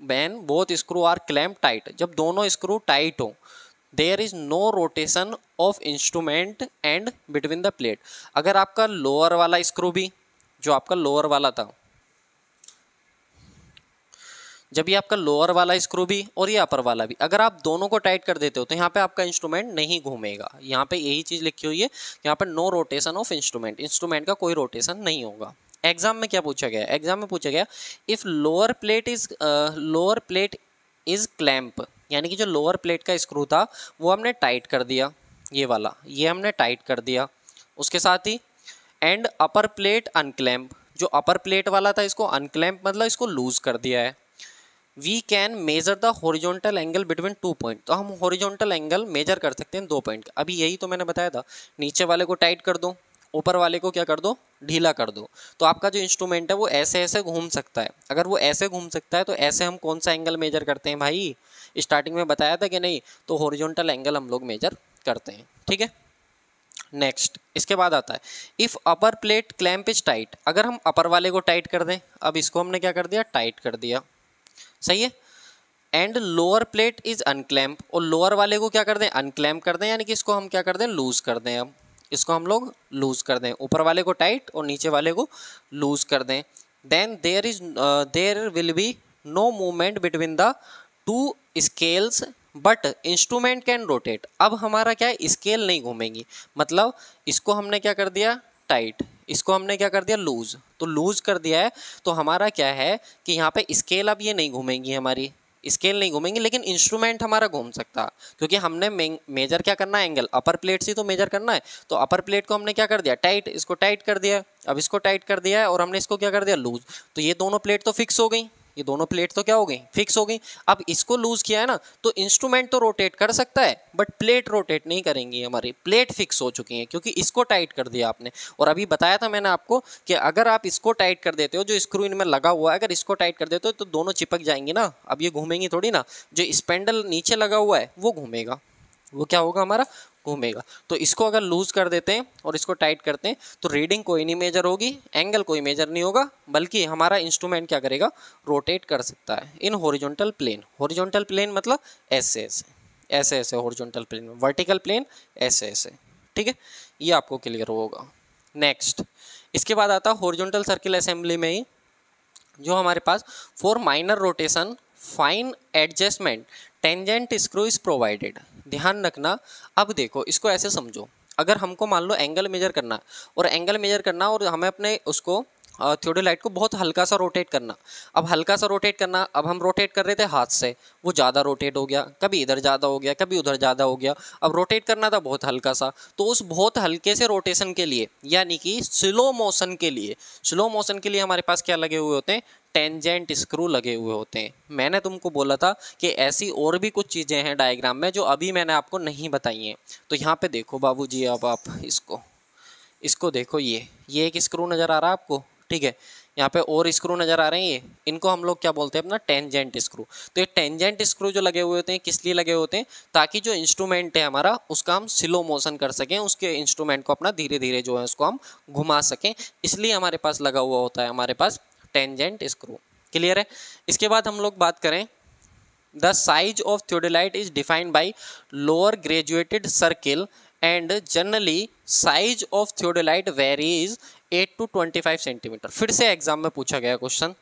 A: when both screw are clamp tight जब दोनों स्क्रू टाइट हो there is no rotation of instrument and between the plate अगर आपका लोअर वाला स्क्रू भी जो आपका लोअर वाला था जब ये आपका लोअर वाला स्क्रू भी और ये अपर वाला भी अगर आप दोनों को टाइट कर देते हो तो यहाँ पे आपका इंस्ट्रूमेंट नहीं घूमेगा यहाँ पे यही चीज़ लिखी हुई है यहाँ पे no rotation of instrument instrument का कोई रोटेशन नहीं होगा एग्जाम में क्या पूछा गया एग्जाम में पूछा गया if lower plate is lower plate is clamp यानी कि जो लोअर प्लेट का स्क्रू था वो हमने टाइट कर दिया ये वाला ये हमने टाइट कर दिया उसके साथ ही एंड अपर प्लेट अनकलैम्प जो अपर प्लेट वाला था इसको अनकलैम्प मतलब इसको लूज़ कर दिया है we can measure the horizontal angle between two point तो हम हॉरिजॉन्टल एंगल मेजर कर सकते हैं दो पॉइंट का अभी यही तो मैंने बताया था नीचे वाले को टाइट कर दो ऊपर वाले को क्या कर दो ढीला कर दो तो आपका जो इंस्ट्रूमेंट है वो ऐसे ऐसे घूम सकता है अगर वो ऐसे घूम सकता है तो ऐसे हम कौन सा एंगल मेजर करते हैं भाई स्टार्टिंग में बताया था कि नहीं तो हॉरिजॉन्टल एंगल हम लोग मेजर करते हैं ठीक है नेक्स्ट इसके बाद आता है if upper plate clamp is tight अगर हम अपर वाले को टाइट कर दें अब इसको हमने क्या कर दिया टाइट कर दिया सही है and lower plate is unclamp और लोअर वाले को क्या कर दें अनक्लैम्प कर दें यानी कि इसको हम क्या कर दें लूज़ कर दें अब इसको हम लोग लूज़ कर दें ऊपर वाले को टाइट और नीचे वाले को लूज़ कर दें then there is there will be no movement between the two scales but instrument can rotate अब हमारा क्या है स्केल नहीं घूमेंगी मतलब इसको हमने क्या कर दिया टाइट इसको हमने क्या कर दिया लूज तो लूज कर दिया है तो हमारा क्या है कि यहाँ पे स्केल अब ये नहीं घूमेंगी हमारी स्केल नहीं घूमेंगी लेकिन इंस्ट्रूमेंट हमारा घूम सकता क्योंकि हमने मेजर क्या करना है एंगल अपर प्लेट से तो मेजर करना है तो अपर प्लेट को हमने क्या कर दिया टाइट इसको टाइट कर दिया अब इसको टाइट कर दिया है और हमने इसको क्या कर दिया लूज तो ये दोनों प्लेट तो फिक्स हो गई ये दोनों प्लेट तो क्या हो गई फिक्स हो गई अब इसको लूज़ किया है ना तो इंस्ट्रूमेंट तो रोटेट कर सकता है बट प्लेट रोटेट नहीं करेंगी हमारी प्लेट फिक्स हो चुकी है क्योंकि इसको टाइट कर दिया आपने और अभी बताया था मैंने आपको कि अगर आप इसको टाइट कर देते हो जो स्क्रू इनमें लगा हुआ है अगर इसको टाइट कर देते हो तो दोनों चिपक जाएंगी ना अब ये घूमेंगी थोड़ी ना जो स्पेंडल नीचे लगा हुआ है वो घूमेगा वो क्या होगा हमारा घूमेगा तो इसको अगर लूज़ कर देते हैं और इसको टाइट करते हैं तो रीडिंग कोई नहीं मेजर होगी एंगल कोई मेजर नहीं होगा बल्कि हमारा इंस्ट्रूमेंट क्या करेगा रोटेट कर सकता है in horizontal plane horizontal plane मतलब ऐसे ऐसे ऐसे ऐसे हॉरिजॉन्टल प्लेन में वर्टिकल प्लेन ऐसे ऐसे ठीक है ये आपको क्लियर होगा नेक्स्ट इसके बाद आता है हॉरिजॉन्टल सर्किल असेंबली में ही जो हमारे पास for minor rotation fine adjustment tangent screw is provided ध्यान रखना अब देखो इसको ऐसे समझो अगर हमको मान लो एंगल मेजर करना और एंगल मेजर करना और हमें अपने उसको लाइट को बहुत हल्का सा रोटेट करना अब हल्का सा रोटेट करना अब हम रोटेट कर रहे थे हाथ से वो ज़्यादा रोटेट हो गया कभी इधर ज़्यादा हो गया कभी उधर ज़्यादा हो गया अब रोटेट करना था बहुत हल्का सा तो उस बहुत हल्के से रोटेशन के लिए यानी कि स्लो मोशन के लिए स्लो मोशन के लिए हमारे पास क्या लगे हुए होते हैं टेंजेंट स्क्रू लगे हुए होते हैं मैंने तुमको बोला था कि ऐसी और भी कुछ चीज़ें हैं डायग्राम में जो अभी मैंने आपको नहीं बताई हैं तो यहाँ पे देखो बाबूजी अब आप इसको इसको देखो ये ये एक स्क्रू नज़र आ रहा है आपको ठीक है यहाँ पे और स्क्रू नज़र आ रहे हैं ये इनको हम लोग क्या बोलते हैं अपना टेंजेंट स्क्रू तो ये टेंजेंट स्क्रू जो लगे हुए होते हैं किस लिए लगे होते हैं ताकि जो इंस्ट्रूमेंट है हमारा उसका हम स्लो मोशन कर सकें उसके इंस्ट्रूमेंट को अपना धीरे धीरे जो है उसको हम घुमा सकें इसलिए हमारे पास लगा हुआ होता है हमारे पास टेंजेंट स्क्रू क्लियर है इसके बाद हम लोग बात करें the size of theodolite is defined by lower graduated circle and generally size of theodolite varies eight to twenty five centimetre फिर से एग्जाम में पूछा गया क्वेश्चन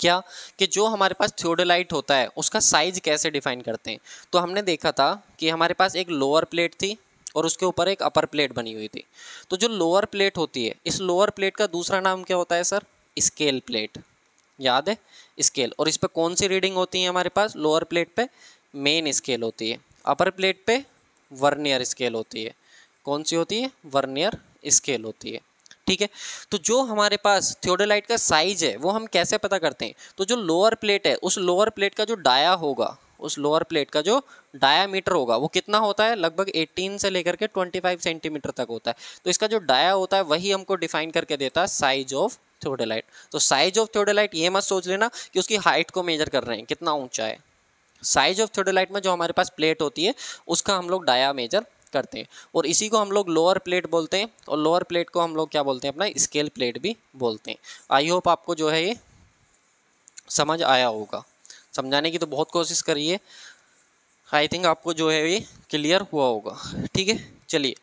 A: क्या कि जो हमारे पास थियोडोलाइट होता है उसका साइज कैसे डिफाइन करते हैं तो हमने देखा था कि हमारे पास एक लोअर प्लेट थी और उसके ऊपर एक अपर प्लेट बनी हुई थी तो जो लोअर प्लेट होती है इस लोअर प्लेट का दूसरा नाम क्या होता है सर स्केल प्लेट याद है स्केल और इस पर कौन सी रीडिंग होती है हमारे पास लोअर प्लेट पे मेन स्केल होती है अपर प्लेट पे वर्नियर स्केल होती है कौन सी होती है वर्नियर स्केल होती है ठीक है तो जो हमारे पास थियोडोलाइट का साइज है वो हम कैसे पता करते हैं तो जो लोअर प्लेट है उस लोअर प्लेट का जो डाया होगा उस लोअर प्लेट का जो डायामीटर होगा वो कितना होता है लगभग 18 से लेकर के 25 सेंटीमीटर तक होता है तो इसका जो डाया होता है वही हमको डिफाइन करके देता है साइज ऑफ थियोडेलाइट तो साइज ऑफ थियोडेलाइट ये मत सोच लेना कि उसकी हाइट को मेजर कर रहे हैं कितना ऊंचा है साइज ऑफ थियोडेलाइट में जो हमारे पास प्लेट होती है उसका हम लोग डाया मेजर करते हैं और इसी को हम लोग लोअर प्लेट बोलते हैं और लोअर प्लेट को हम लोग क्या बोलते हैं अपना स्केल प्लेट भी बोलते हैं आई होप आपको जो है ये समझ आया होगा समझाने की तो बहुत कोशिश करिए आई थिंक आपको जो है ये क्लियर हुआ होगा ठीक है चलिए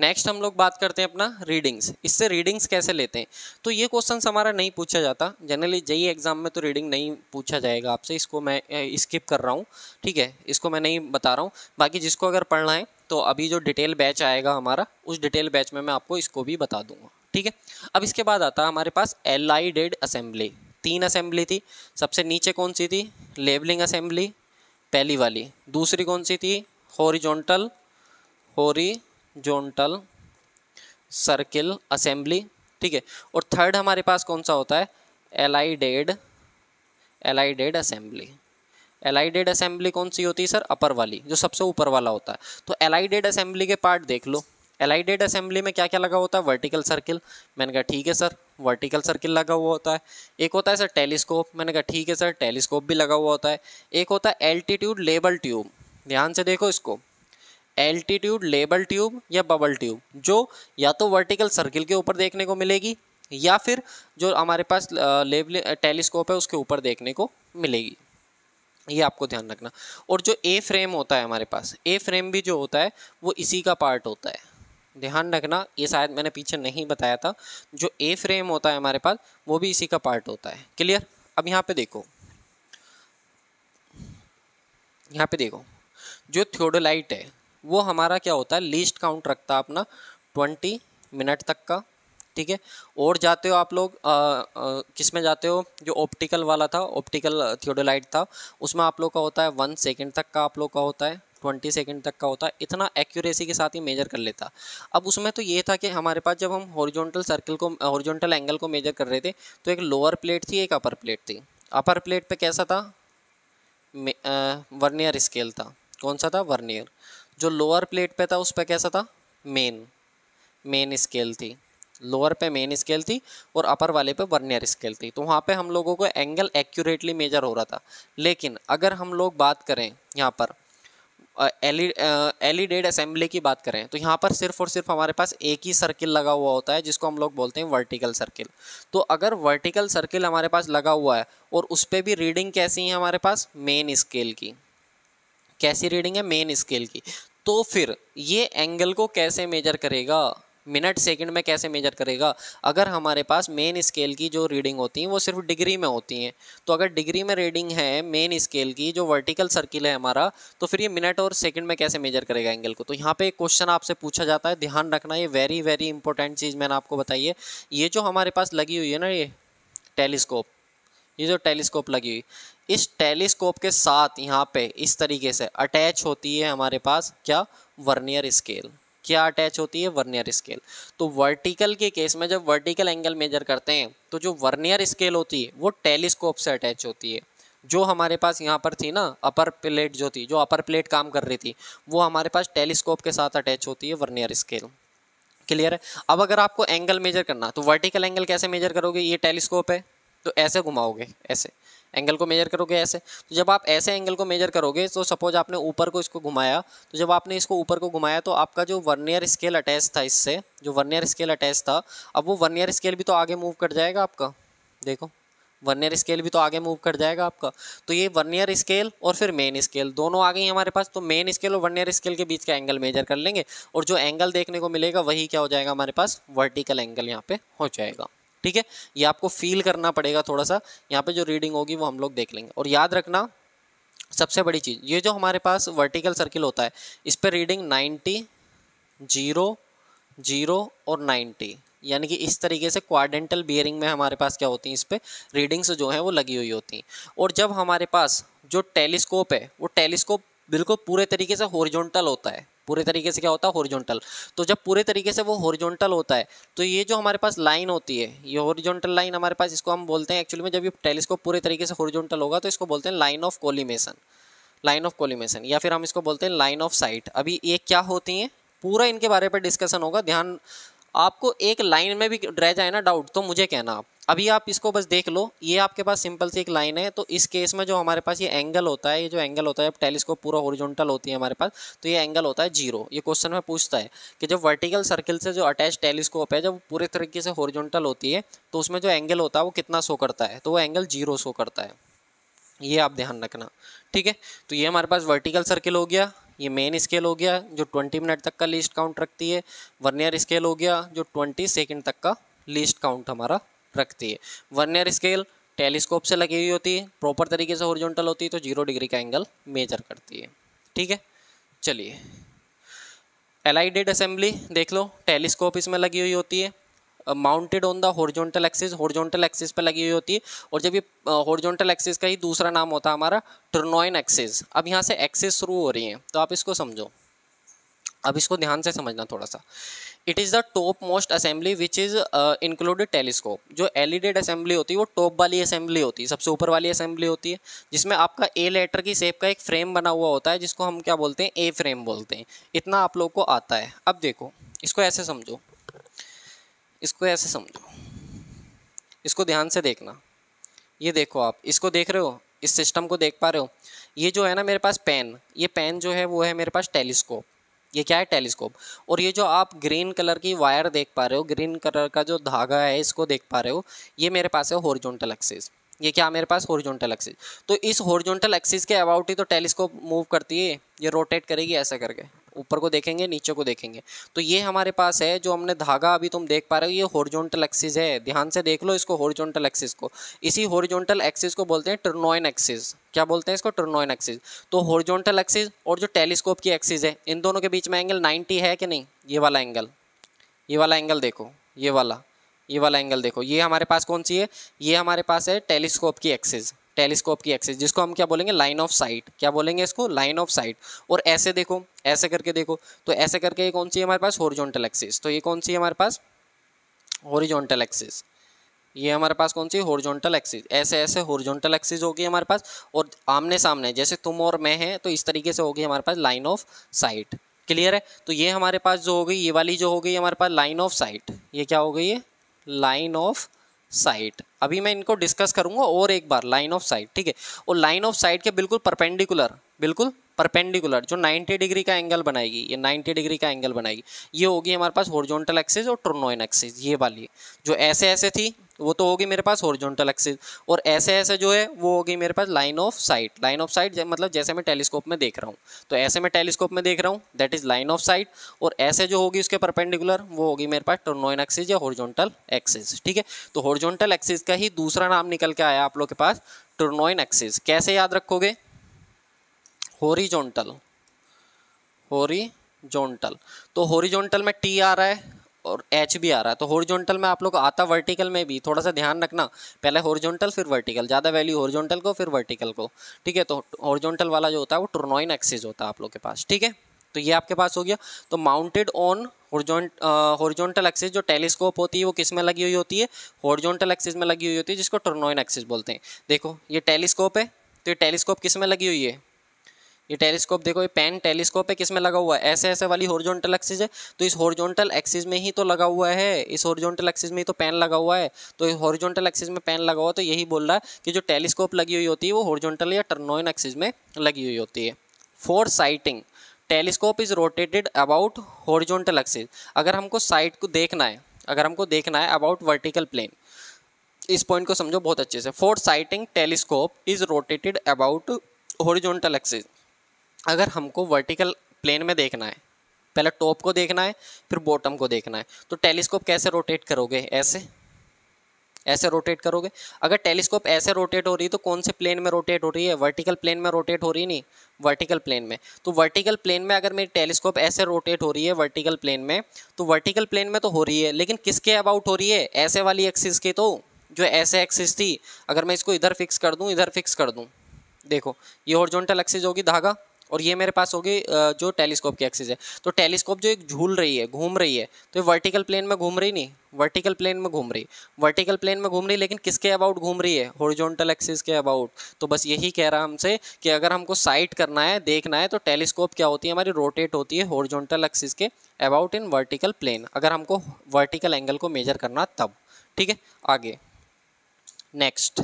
A: नेक्स्ट हम लोग बात करते हैं अपना रीडिंग्स इससे रीडिंग्स कैसे लेते हैं तो ये क्वेश्चन हमारा नहीं पूछा जाता जनरली जई एग्जाम में तो रीडिंग नहीं पूछा जाएगा आपसे इसको मैं स्किप कर रहा हूँ ठीक है इसको मैं नहीं बता रहा हूँ बाकी जिसको अगर पढ़ना है तो अभी जो डिटेल बैच आएगा हमारा उस डिटेल बैच में मैं आपको इसको भी बता दूंगा ठीक है अब इसके बाद आता हमारे पास एल आई डेड असेंबली तीन असेंबली थी सबसे नीचे कौन सी थी लेबलिंग असेंबली पहली वाली दूसरी कौन सी थी हॉरिजॉन्टल होरी जोनटल सर्किल असेंबली ठीक है और थर्ड हमारे पास कौन सा होता है एलाइडेड एलाइडेड असेंबली एलाइडेड असेंबली कौन सी होती है सर अपर वाली जो सबसे ऊपर वाला होता है तो एलाइडेड असेंबली के पार्ट देख लो एलाइडेड असेंबली में क्या क्या लगा होता है वर्टिकल सर्किल मैंने कहा ठीक है सर वर्टिकल सर्किल लगा हुआ होता है एक होता है सर टेलीस्कोप मैंने कहा ठीक है सर टेलीस्कोप भी लगा हुआ होता है एक होता है एल्टीट्यूड लेबल ट्यूब ध्यान से देखो इसको एल्टीट्यूड लेबल ट्यूब या बबल ट्यूब जो या तो वर्टिकल सर्किल के ऊपर देखने को मिलेगी या फिर जो हमारे पास लेबल टेलीस्कोप है उसके ऊपर देखने को मिलेगी ये आपको ध्यान रखना और जो ए फ्रेम होता है हमारे पास ए फ्रेम भी जो होता है वो इसी का पार्ट होता है ध्यान रखना ये शायद मैंने पीछे नहीं बताया था जो ए फ्रेम होता है हमारे पास वो भी इसी का पार्ट होता है क्लियर अब यहाँ पे देखो यहाँ पे देखो जो थियोडोलाइट है वो हमारा क्या होता है लीस्ट काउंट रखता है अपना ट्वेंटी मिनट तक का ठीक है और जाते हो आप लोग किस में जाते हो जो ऑप्टिकल वाला था ऑप्टिकल थियोडोलाइट था उसमें आप लोग का होता है वन सेकेंड तक का आप लोग का होता है ट्वेंटी सेकेंड तक का होता है इतना एक्यूरेसी के साथ ही मेजर कर लेता अब उसमें तो ये था कि हमारे पास जब हम हॉरिजॉन्टल सर्कल को हॉरिजॉन्टल एंगल को मेजर कर रहे थे तो एक लोअर प्लेट थी एक अपर प्लेट थी अपर प्लेट पर कैसा था वर्नियर स्केल था कौन सा था वर्नियर जो लोअर प्लेट पे था उस पर कैसा था मेन मेन स्केल थी लोअर पे मेन स्केल थी और अपर वाले पे वर्नियर स्केल थी तो वहाँ पे हम लोगों को एंगल एक्यूरेटली मेजर हो रहा था लेकिन अगर हम लोग बात करें यहाँ पर एली एलिडेड असेंबली की बात करें तो यहाँ पर सिर्फ और सिर्फ हमारे पास एक ही सर्किल लगा हुआ होता है जिसको हम लोग बोलते हैं वर्टिकल सर्किल तो अगर वर्टिकल सर्किल हमारे पास लगा हुआ है और उस पर भी रीडिंग कैसी है हमारे पास मेन स्केल की कैसी रीडिंग है मेन स्केल की तो फिर ये एंगल को कैसे मेजर करेगा मिनट सेकंड में कैसे मेजर करेगा अगर हमारे पास मेन स्केल की जो रीडिंग होती हैं वो सिर्फ डिग्री में होती हैं तो अगर डिग्री में रीडिंग है मेन स्केल की जो वर्टिकल सर्किल है हमारा तो फिर ये मिनट और सेकंड में कैसे मेजर करेगा एंगल को तो यहाँ पे एक क्वेश्चन आपसे पूछा जाता है ध्यान रखना ये वेरी वेरी इंपॉर्टेंट चीज़ मैंने आपको बताई है ये जो हमारे पास लगी हुई है ना ये टेलीस्कोप ये जो टेलीस्कोप लगी हुई इस टेलीस्कोप के साथ यहाँ पे इस तरीके से अटैच होती है हमारे पास क्या वर्नियर स्केल क्या अटैच होती है वर्नियर स्केल तो वर्टिकल के केस में जब वर्टिकल एंगल मेजर करते हैं तो जो वर्नियर स्केल होती है वो टेलीस्कोप से अटैच होती है जो हमारे पास यहाँ पर थी ना अपर प्लेट जो थी जो अपर प्लेट काम कर रही थी वो हमारे पास टेलीस्कोप के साथ अटैच होती है वर्नियर स्केल क्लियर है अब अगर आपको एंगल मेजर करना तो वर्टिकल एंगल कैसे मेजर करोगे ये टेलीस्कोप है तो ऐसे घुमाओगे ऐसे एंगल को मेजर करोगे ऐसे तो जब आप ऐसे एंगल को मेजर करोगे तो सपोज आपने ऊपर को इसको घुमाया तो जब आपने इसको ऊपर को घुमाया तो आपका जो वर्नियर स्केल अटैच था इससे जो वर्नियर स्केल अटैच था अब वो वर्नियर स्केल भी तो आगे मूव कर जाएगा आपका देखो वर्नियर स्केल भी तो आगे मूव कर जाएगा आपका तो ये वर्नियर स्केल और फिर मेन स्केल दोनों आ गई हमारे पास तो मेन स्केल और वर्नियर स्केल के बीच का एंगल मेजर कर लेंगे और जो एंगल देखने को मिलेगा वही क्या हो जाएगा हमारे पास वर्टिकल एंगल यहाँ पे हो जाएगा ठीक है ये आपको फील करना पड़ेगा थोड़ा सा यहाँ पे जो रीडिंग होगी वो हम लोग देख लेंगे और याद रखना सबसे बड़ी चीज़ ये जो हमारे पास वर्टिकल सर्किल होता है इस पर रीडिंग नाइन्टी जीरो जीरो और नाइन्टी यानी कि इस तरीके से क्वाडेंटल बियरिंग में हमारे पास क्या होती हैं इस पर रीडिंग्स जो हैं वो लगी हुई होती हैं और जब हमारे पास जो टेलीस्कोप है वो टेलीस्कोप बिल्कुल पूरे तरीके से हॉरिजॉन्टल होता है पूरे तरीके से क्या होता है हॉरिजॉन्टल तो जब पूरे तरीके से वो हॉरिजॉन्टल होता है तो ये जो हमारे पास लाइन होती है ये हॉरिजॉन्टल लाइन हमारे पास इसको हम बोलते हैं एक्चुअली में जब ये टेलीस्कोप पूरे तरीके से हॉरिजॉन्टल होगा तो इसको बोलते हैं line of collimation line of collimation या फिर हम इसको बोलते हैं लाइन ऑफ साइट अभी ये क्या होती हैं पूरा इनके बारे पर डिस्कशन होगा ध्यान आपको एक लाइन में भी रह जाए ना डाउट तो मुझे कहना आप अभी आप इसको बस देख लो ये आपके पास सिंपल सी एक लाइन है तो इस केस में जो हमारे पास ये एंगल होता है ये जो एंगल होता है जब टेलीस्कोप पूरा हॉरिजॉन्टल होती है हमारे पास तो ये एंगल होता है जीरो ये क्वेश्चन में पूछता है कि जब वर्टिकल सर्किल से जो अटैच टेलीस्कोप है जब पूरे तरीके से हॉरिजॉन्टल होती है तो उसमें जो एंगल होता है वो कितना शो करता है तो वो एंगल जीरो शो करता है ये आप ध्यान रखना ठीक है तो ये हमारे पास वर्टिकल सर्किल हो गया ये मेन स्केल हो गया जो 20 मिनट तक का लीस्ट काउंट रखती है वर्नियर स्केल हो गया जो 20 सेकंड तक का लीस्ट काउंट हमारा रखती है वर्नियर स्केल टेलीस्कोप से लगी हुई होती है प्रॉपर तरीके से ओरिजेंटल होती है तो जीरो डिग्री का एंगल मेजर करती है ठीक है चलिए एलाइडेड असेंबली देख लो टेलीस्कोप इसमें लगी हुई होती है mounted on the horizontal axis horizontal axis पर लगी हुई होती है और जब ये हॉर्जोंटल एक्सिस का ही दूसरा नाम होता है हमारा टर्नोइन एक्सिस अब यहाँ से एक्सिस शुरू हो रही है तो आप इसको समझो अब इसको ध्यान से समझना थोड़ा सा it is the top most assembly which is included telescope जो एलिडेड असेंबली e होती है वो टॉप वाली असेंबली होती है सबसे ऊपर वाली असेंबली होती है जिसमें आपका ए लेटर की शेप का एक फ्रेम बना हुआ होता है जिसको हम क्या बोलते हैं ए फ्रेम बोलते हैं इतना आप लोग को आता है अब देखो इसको ऐसे समझो इसको ऐसे समझो इसको ध्यान से देखना ये देखो आप इसको देख रहे हो इस सिस्टम को देख पा रहे हो ये जो है ना मेरे पास पेन ये पेन जो है वो है मेरे पास टेलीस्कोप ये क्या है टेलीस्कोप और ये जो आप ग्रीन कलर की वायर देख पा रहे हो ग्रीन कलर का जो धागा है इसको देख पा रहे हो ये मेरे पास है हॉरिजॉन्टल एक्सिस ये क्या मेरे पास हॉरिजॉन्टल एक्सिस तो इस हॉरिजॉन्टल एक्सिस के अबाउट ही तो टेलीस्कोप मूव करती है ये रोटेट करेगी ऐसा करके ऊपर को देखेंगे नीचे को देखेंगे तो ये हमारे पास है जो हमने धागा अभी तुम देख पा रहे हो ये हॉरिजॉन्टल एक्सिस है ध्यान से देख लो इसको हॉरिजॉन्टल एक्सिस को इसी हॉरिजॉन्टल एक्सिस को बोलते हैं टर्नोइन एक्सिस क्या बोलते हैं इसको टर्नोइन एक्सिस तो हॉरिजॉन्टल एक्सिस और जो टेलीस्कोप की एक्सिस है इन दोनों के बीच में एंगल नाइन्टी है कि नहीं ये वाला एंगल ये वाला एंगल देखो ये वाला ये वाला एंगल देखो ये हमारे पास कौन सी है ये हमारे पास है टेलीस्कोप की एक्सिस टेलीस्कोप की एक्सेस जिसको हम क्या बोलेंगे लाइन ऑफ साइट क्या बोलेंगे इसको लाइन ऑफ साइट और ऐसे देखो ऐसे करके देखो तो ऐसे करके ये कौन सी है हमारे पास हॉरिजॉन्टल एक्सेस तो ये कौन सी है हमारे पास हॉरिजॉन्टल एक्सेस ये हमारे पास कौन सी हॉरिजॉन्टल एक्सिस ऐसे ऐसे हॉरिजॉन्टल एक्सिस होगी हमारे पास और आमने सामने जैसे तुम और मैं हैं तो इस तरीके से होगी हमारे पास लाइन ऑफ साइट क्लियर है तो ये हमारे पास जो हो गई ये वाली जो हो गई हमारे पास लाइन ऑफ साइट ये क्या हो गई है लाइन ऑफ साइट अभी मैं इनको डिस्कस करूंगा और एक बार लाइन ऑफ साइट ठीक है और लाइन ऑफ साइट के बिल्कुल परपेंडिकुलर बिल्कुल परपेंडिकुलर जो 90 डिग्री का एंगल बनाएगी ये 90 डिग्री का एंगल बनाएगी ये होगी हमारे पास हॉर्जोंटल एक्सेस और ट्रोनोइन एक्सेस ये वाली जो ऐसे ऐसे थी वो तो होगी मेरे पास हॉरिजॉन्टल एक्सिस और ऐसे ऐसे जो है वो होगी मेरे पास line of sight line of sight मतलब जैसे मैं टेलीस्कोप में देख रहा हूँ तो ऐसे मैं टेलीस्कोप में देख रहा हूँ that is line of sight और ऐसे जो होगी उसके परपेंडिकुलर वो होगी मेरे पास टर्नोइन एक्सिस या हॉरिजॉन्टल एक्सिस ठीक है तो हॉरिजॉन्टल एक्सिस का ही दूसरा नाम निकल के आया आप लोग के पास टर्नोइन एक्सिस कैसे याद रखोगे हॉरिजॉन्टल हॉरिजॉन्टल तो हॉरिजॉन्टल में टी आ रहा है और एच भी आ रहा है तो हॉरिजॉन्टल में आप लोग आता वर्टिकल में भी थोड़ा सा ध्यान रखना पहले हॉरिजॉन्टल फिर वर्टिकल ज़्यादा वैल्यू हॉरिजॉन्टल को फिर वर्टिकल को ठीक है तो हॉरिजॉन्टल वाला जो होता है वो टर्नोइन एक्सेज होता है आप लोग के पास ठीक है तो ये आपके पास हो गया तो माउंटेड ऑन हॉरिजॉन्टल एक्सिस जो टेलीस्कोप होती है वो किस में लगी हुई होती है हॉरिजॉन्टल एक्सिस में लगी हुई होती है जिसको टर्नोइन एक्सिस बोलते हैं देखो ये टेलीस्कोप है तो ये टेलीस्कोप किस में लगी हुई है ये टेलीस्कोप देखो ये पेन टेलीस्कोप है किसमें लगा हुआ है ऐसे ऐसे वाली हॉरिजॉन्टल एक्सिस है तो इस हॉरिजॉन्टल एक्सिस में ही तो लगा हुआ है इस हॉरिजॉन्टल एक्सिस में ही तो पेन लगा हुआ है तो इस हॉरिजॉन्टल एक्सिस में पेन लगा हुआ तो यही बोल रहा है कि जो टेलीस्कोप लगी हुई होती है वो हॉरिजॉन्टल या टर्नोइन एक्सिस में लगी हुई होती है for sighting telescope is rotated about horizontal axis अगर हमको साइट को देखना है अगर हमको देखना है अबाउट वर्टिकल प्लेन इस पॉइंट को समझो बहुत अच्छे से for sighting telescope is rotated about horizontal axis अगर हमको वर्टिकल प्लेन में देखना है पहले टॉप को देखना है फिर बॉटम को देखना है तो टेलीस्कोप कैसे रोटेट करोगे ऐसे ऐसे रोटेट करोगे अगर टेलीस्कोप ऐसे रोटेट हो रही है तो कौन से प्लेन में रोटेट हो रही है वर्टिकल प्लेन में रोटेट हो रही नहीं वर्टिकल प्लेन में तो वर्टिकल प्लेन में अगर मेरी टेलीस्कोप ऐसे रोटेट हो रही है वर्टिकल प्लेन में तो वर्टिकल प्लेन में तो हो रही है लेकिन किसके अबाउट हो रही है ऐसे वाली एक्सिस के तो जो ऐसे एक्सिस थी अगर मैं इसको इधर फिक्स कर दूँ इधर फिक्स कर दूँ देखो ये हॉर्जोंटल एक्सिस होगी धागा और ये मेरे पास होगी जो टेलीस्कोप की एक्सिस है तो टेलीस्कोप जो एक झूल रही है घूम रही है तो ये वर्टिकल प्लेन में घूम रही नहीं वर्टिकल प्लेन में घूम रही वर्टिकल प्लेन में घूम रही लेकिन किसके अबाउट घूम रही है हॉरिजॉन्टल एक्सिस के अबाउट तो बस यही कह रहा हमसे कि अगर हमको साइट करना है देखना है तो टेलीस्कोप क्या होती है हमारी रोटेट होती है हॉरिजॉन्टल एक्सिस के अबाउट इन वर्टिकल प्लेन अगर हमको वर्टिकल एंगल को मेजर करना तब ठीक है आगे नेक्स्ट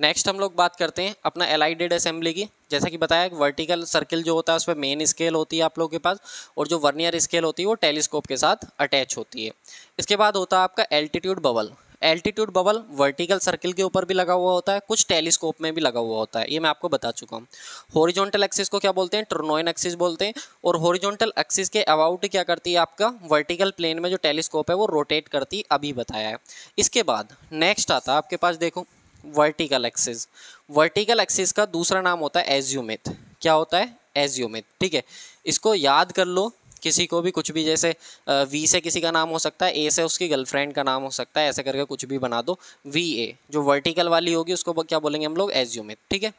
A: नेक्स्ट हम लोग बात करते हैं अपना एलाइडेड असेंबली की जैसा कि बताया वर्टिकल सर्किल जो होता है उस पर मेन स्केल होती है आप लोगों के पास और जो वर्नियर स्केल होती है वो टेलीस्कोप के साथ अटैच होती है इसके बाद होता है आपका altitude bubble altitude bubble vertical circle के ऊपर भी लगा हुआ होता है कुछ टेलीस्कोप में भी लगा हुआ होता है ये मैं आपको बता चुका हूँ हॉरिजॉन्टल एक्सिस को क्या बोलते हैं ट्रोनोइन एक्सिस बोलते हैं और हॉरिजॉन्टल एक्सिस के अबाउट क्या करती है आपका वर्टिकल प्लेन में जो टेलीस्कोप है वो रोटेट करती अभी बताया है इसके बाद नेक्स्ट आता है आपके पास देखो वर्टिकल एक्सिस वर्टिकल एक्सिस का दूसरा नाम होता है एज्यूमिथ क्या होता है एज्यूमिथ ठीक है इसको याद कर लो किसी को भी कुछ भी जैसे वी से किसी का नाम हो सकता है ए से उसकी गर्लफ्रेंड का नाम हो सकता है ऐसे करके कुछ भी बना दो वी ए जो वर्टिकल वाली होगी उसको क्या बोलेंगे हम लोग एज्यूमिथ ठीक है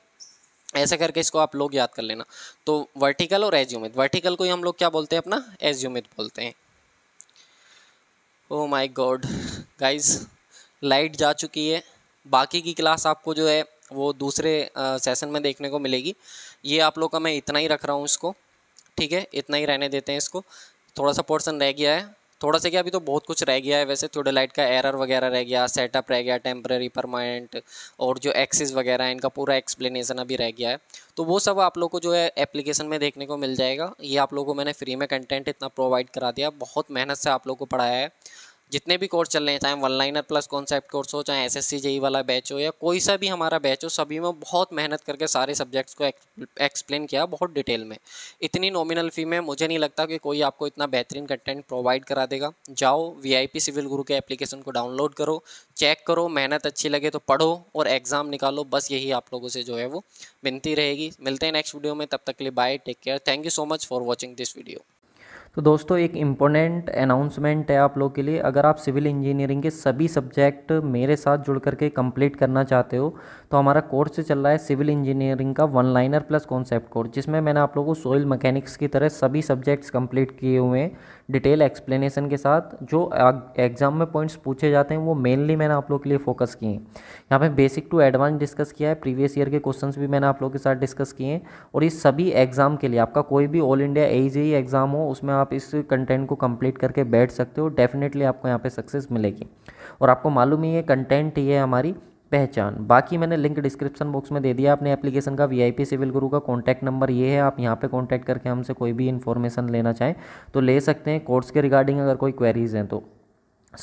A: ऐसे करके इसको आप लोग याद कर लेना तो वर्टिकल और एज्यूमित वर्टिकल को ही हम लोग क्या बोलते हैं अपना एज्यूमित बोलते हैं oh my god guys light जा चुकी है बाकी की क्लास आपको जो है वो दूसरे सेशन में देखने को मिलेगी ये आप लोग का मैं इतना ही रख रहा हूँ इसको ठीक है इतना ही रहने देते हैं इसको थोड़ा सा पोर्सन रह गया है थोड़ा सा क्या अभी तो बहुत कुछ रह गया है वैसे थोड़े लाइट का एरर वगैरह रह गया सेटअप रह गया टेम्प्रेरी परमानेंट और जो एक्सेस वगैरह है इनका पूरा एक्सप्लेनेशन अभी रह गया है तो वो सब आप लोग को जो है एप्लीकेशन में देखने को मिल जाएगा ये आप लोगों को मैंने फ्री में कंटेंट इतना प्रोवाइड करा दिया बहुत मेहनत से आप लोग को पढ़ाया है जितने भी कोर्स चल रहे हैं चाहे one liner plus concept course हो चाहे एस एस जेई वाला बैच हो या कोई सा भी हमारा बैच हो सभी में बहुत मेहनत करके सारे सब्जेक्ट्स को एक्सप्लेन किया बहुत डिटेल में इतनी नॉमिनल फ़ी में मुझे नहीं लगता कि कोई आपको इतना बेहतरीन कंटेंट प्रोवाइड करा देगा जाओ वी सिविल गुरु के एप्लीकेशन को डाउनलोड करो चेक करो मेहनत अच्छी लगे तो पढ़ो और एग्ज़ाम निकालो बस यही आप लोगों से जो है वो विनती रहेगी मिलते हैं नेक्स्ट वीडियो में तब तक के लिए bye take care thank you so much for watching this video तो दोस्तों एक इम्पोर्टेंट अनाउंसमेंट है आप लोग के लिए अगर आप सिविल इंजीनियरिंग के सभी सब्जेक्ट मेरे साथ जुड़ करके कंप्लीट करना चाहते हो तो हमारा कोर्स चल रहा है सिविल इंजीनियरिंग का one liner plus concept course जिसमें मैंने आप लोगों को सोइल मैकेनिक्स की तरह सभी सब्जेक्ट्स कंप्लीट किए हुए हैं डिटेल एक्सप्लेनेशन के साथ जो एग्ज़ाम में पॉइंट्स पूछे जाते हैं वो मेनली मैंने आप लोग के लिए फोकस किए हैं यहाँ पे बेसिक टू एडवांस डिस्कस किया है प्रीवियस ईयर के क्वेश्चंस भी मैंने आप लोग के साथ डिस्कस किए हैं और ये सभी एग्ज़ाम के लिए आपका कोई भी all India A G exam हो उसमें आप इस कंटेंट को कम्प्लीट करके बैठ सकते हो डेफिनेटली आपको यहाँ पर सक्सेस मिलेगी और आपको मालूम ही है कंटेंट ये है हमारी पहचान बाकी मैंने लिंक डिस्क्रिप्शन बॉक्स में दे दिया अपने एप्लीकेशन का वीआईपी सिविल गुरु का कॉन्टैक्ट नंबर ये है आप यहाँ पे कॉन्टैक्ट करके हमसे कोई भी इन्फॉर्मेशन लेना चाहें तो ले सकते हैं कोर्स के रिगार्डिंग अगर कोई क्वेरीज हैं तो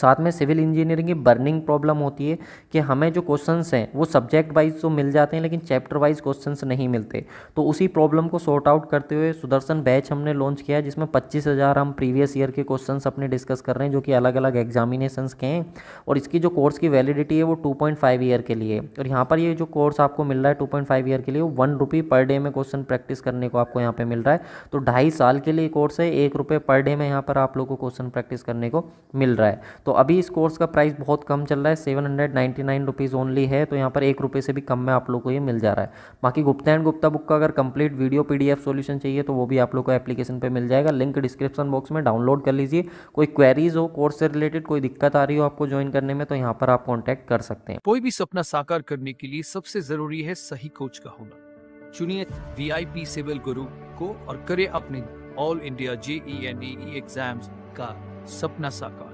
A: साथ में सिविल इंजीनियरिंग की बर्निंग प्रॉब्लम होती है कि हमें जो क्वेश्चंस हैं वो सब्जेक्ट वाइज तो मिल जाते हैं लेकिन चैप्टर वाइज क्वेश्चंस नहीं मिलते तो उसी प्रॉब्लम को सॉर्ट आउट करते हुए सुदर्शन बैच हमने लॉन्च किया है जिसमें पच्चीस हज़ार हम प्रीवियस ईयर के क्वेश्चंस अपने डिस्कस कर रहे हैं जो कि अलग अलग एग्जामिनेशन के हैं और इसकी जो कोर्स की वैलिडिटी है वो टू ईयर के लिए और यहाँ पर ये जो कोर्स आपको मिल रहा है टू ईयर के लिए वो वन पर डे में क्वेश्चन प्रैक्टिस करने को आपको यहाँ पर मिल रहा है तो ढाई साल के लिए कोर्स है एक रुपये पर डे में यहाँ पर आप लोग को क्वेश्चन प्रैक्टिस करने को मिल रहा है तो अभी इस कोर्स का प्राइस बहुत कम चल रहा है seven hundred ninety nine rupees only है तो यहाँ पर एक रुपये से भी कम में आप लोग को ये मिल जा रहा है बाकी गुप्ता एंड गुप्ता बुक का अगर complete video P D solution चाहिए तो वो भी आप लोग को एप्लीकेशन पर मिल जाएगा लिंक डिस्क्रिप्शन बॉक्स में डाउनलोड कर लीजिए कोई क्वेरीज हो कोर्स से रिलेटेड कोई दिक्कत आ रही हो आपको ज्वाइन करने में तो यहाँ पर आप कॉन्टैक्ट कर सकते हैं कोई भी सपना साकार करने के लिए सबसे जरूरी है सही कोच का होना चुनिए पी सिविल गुरु को और करे अपने ऑल इंडिया जेई एंड का सपना साकार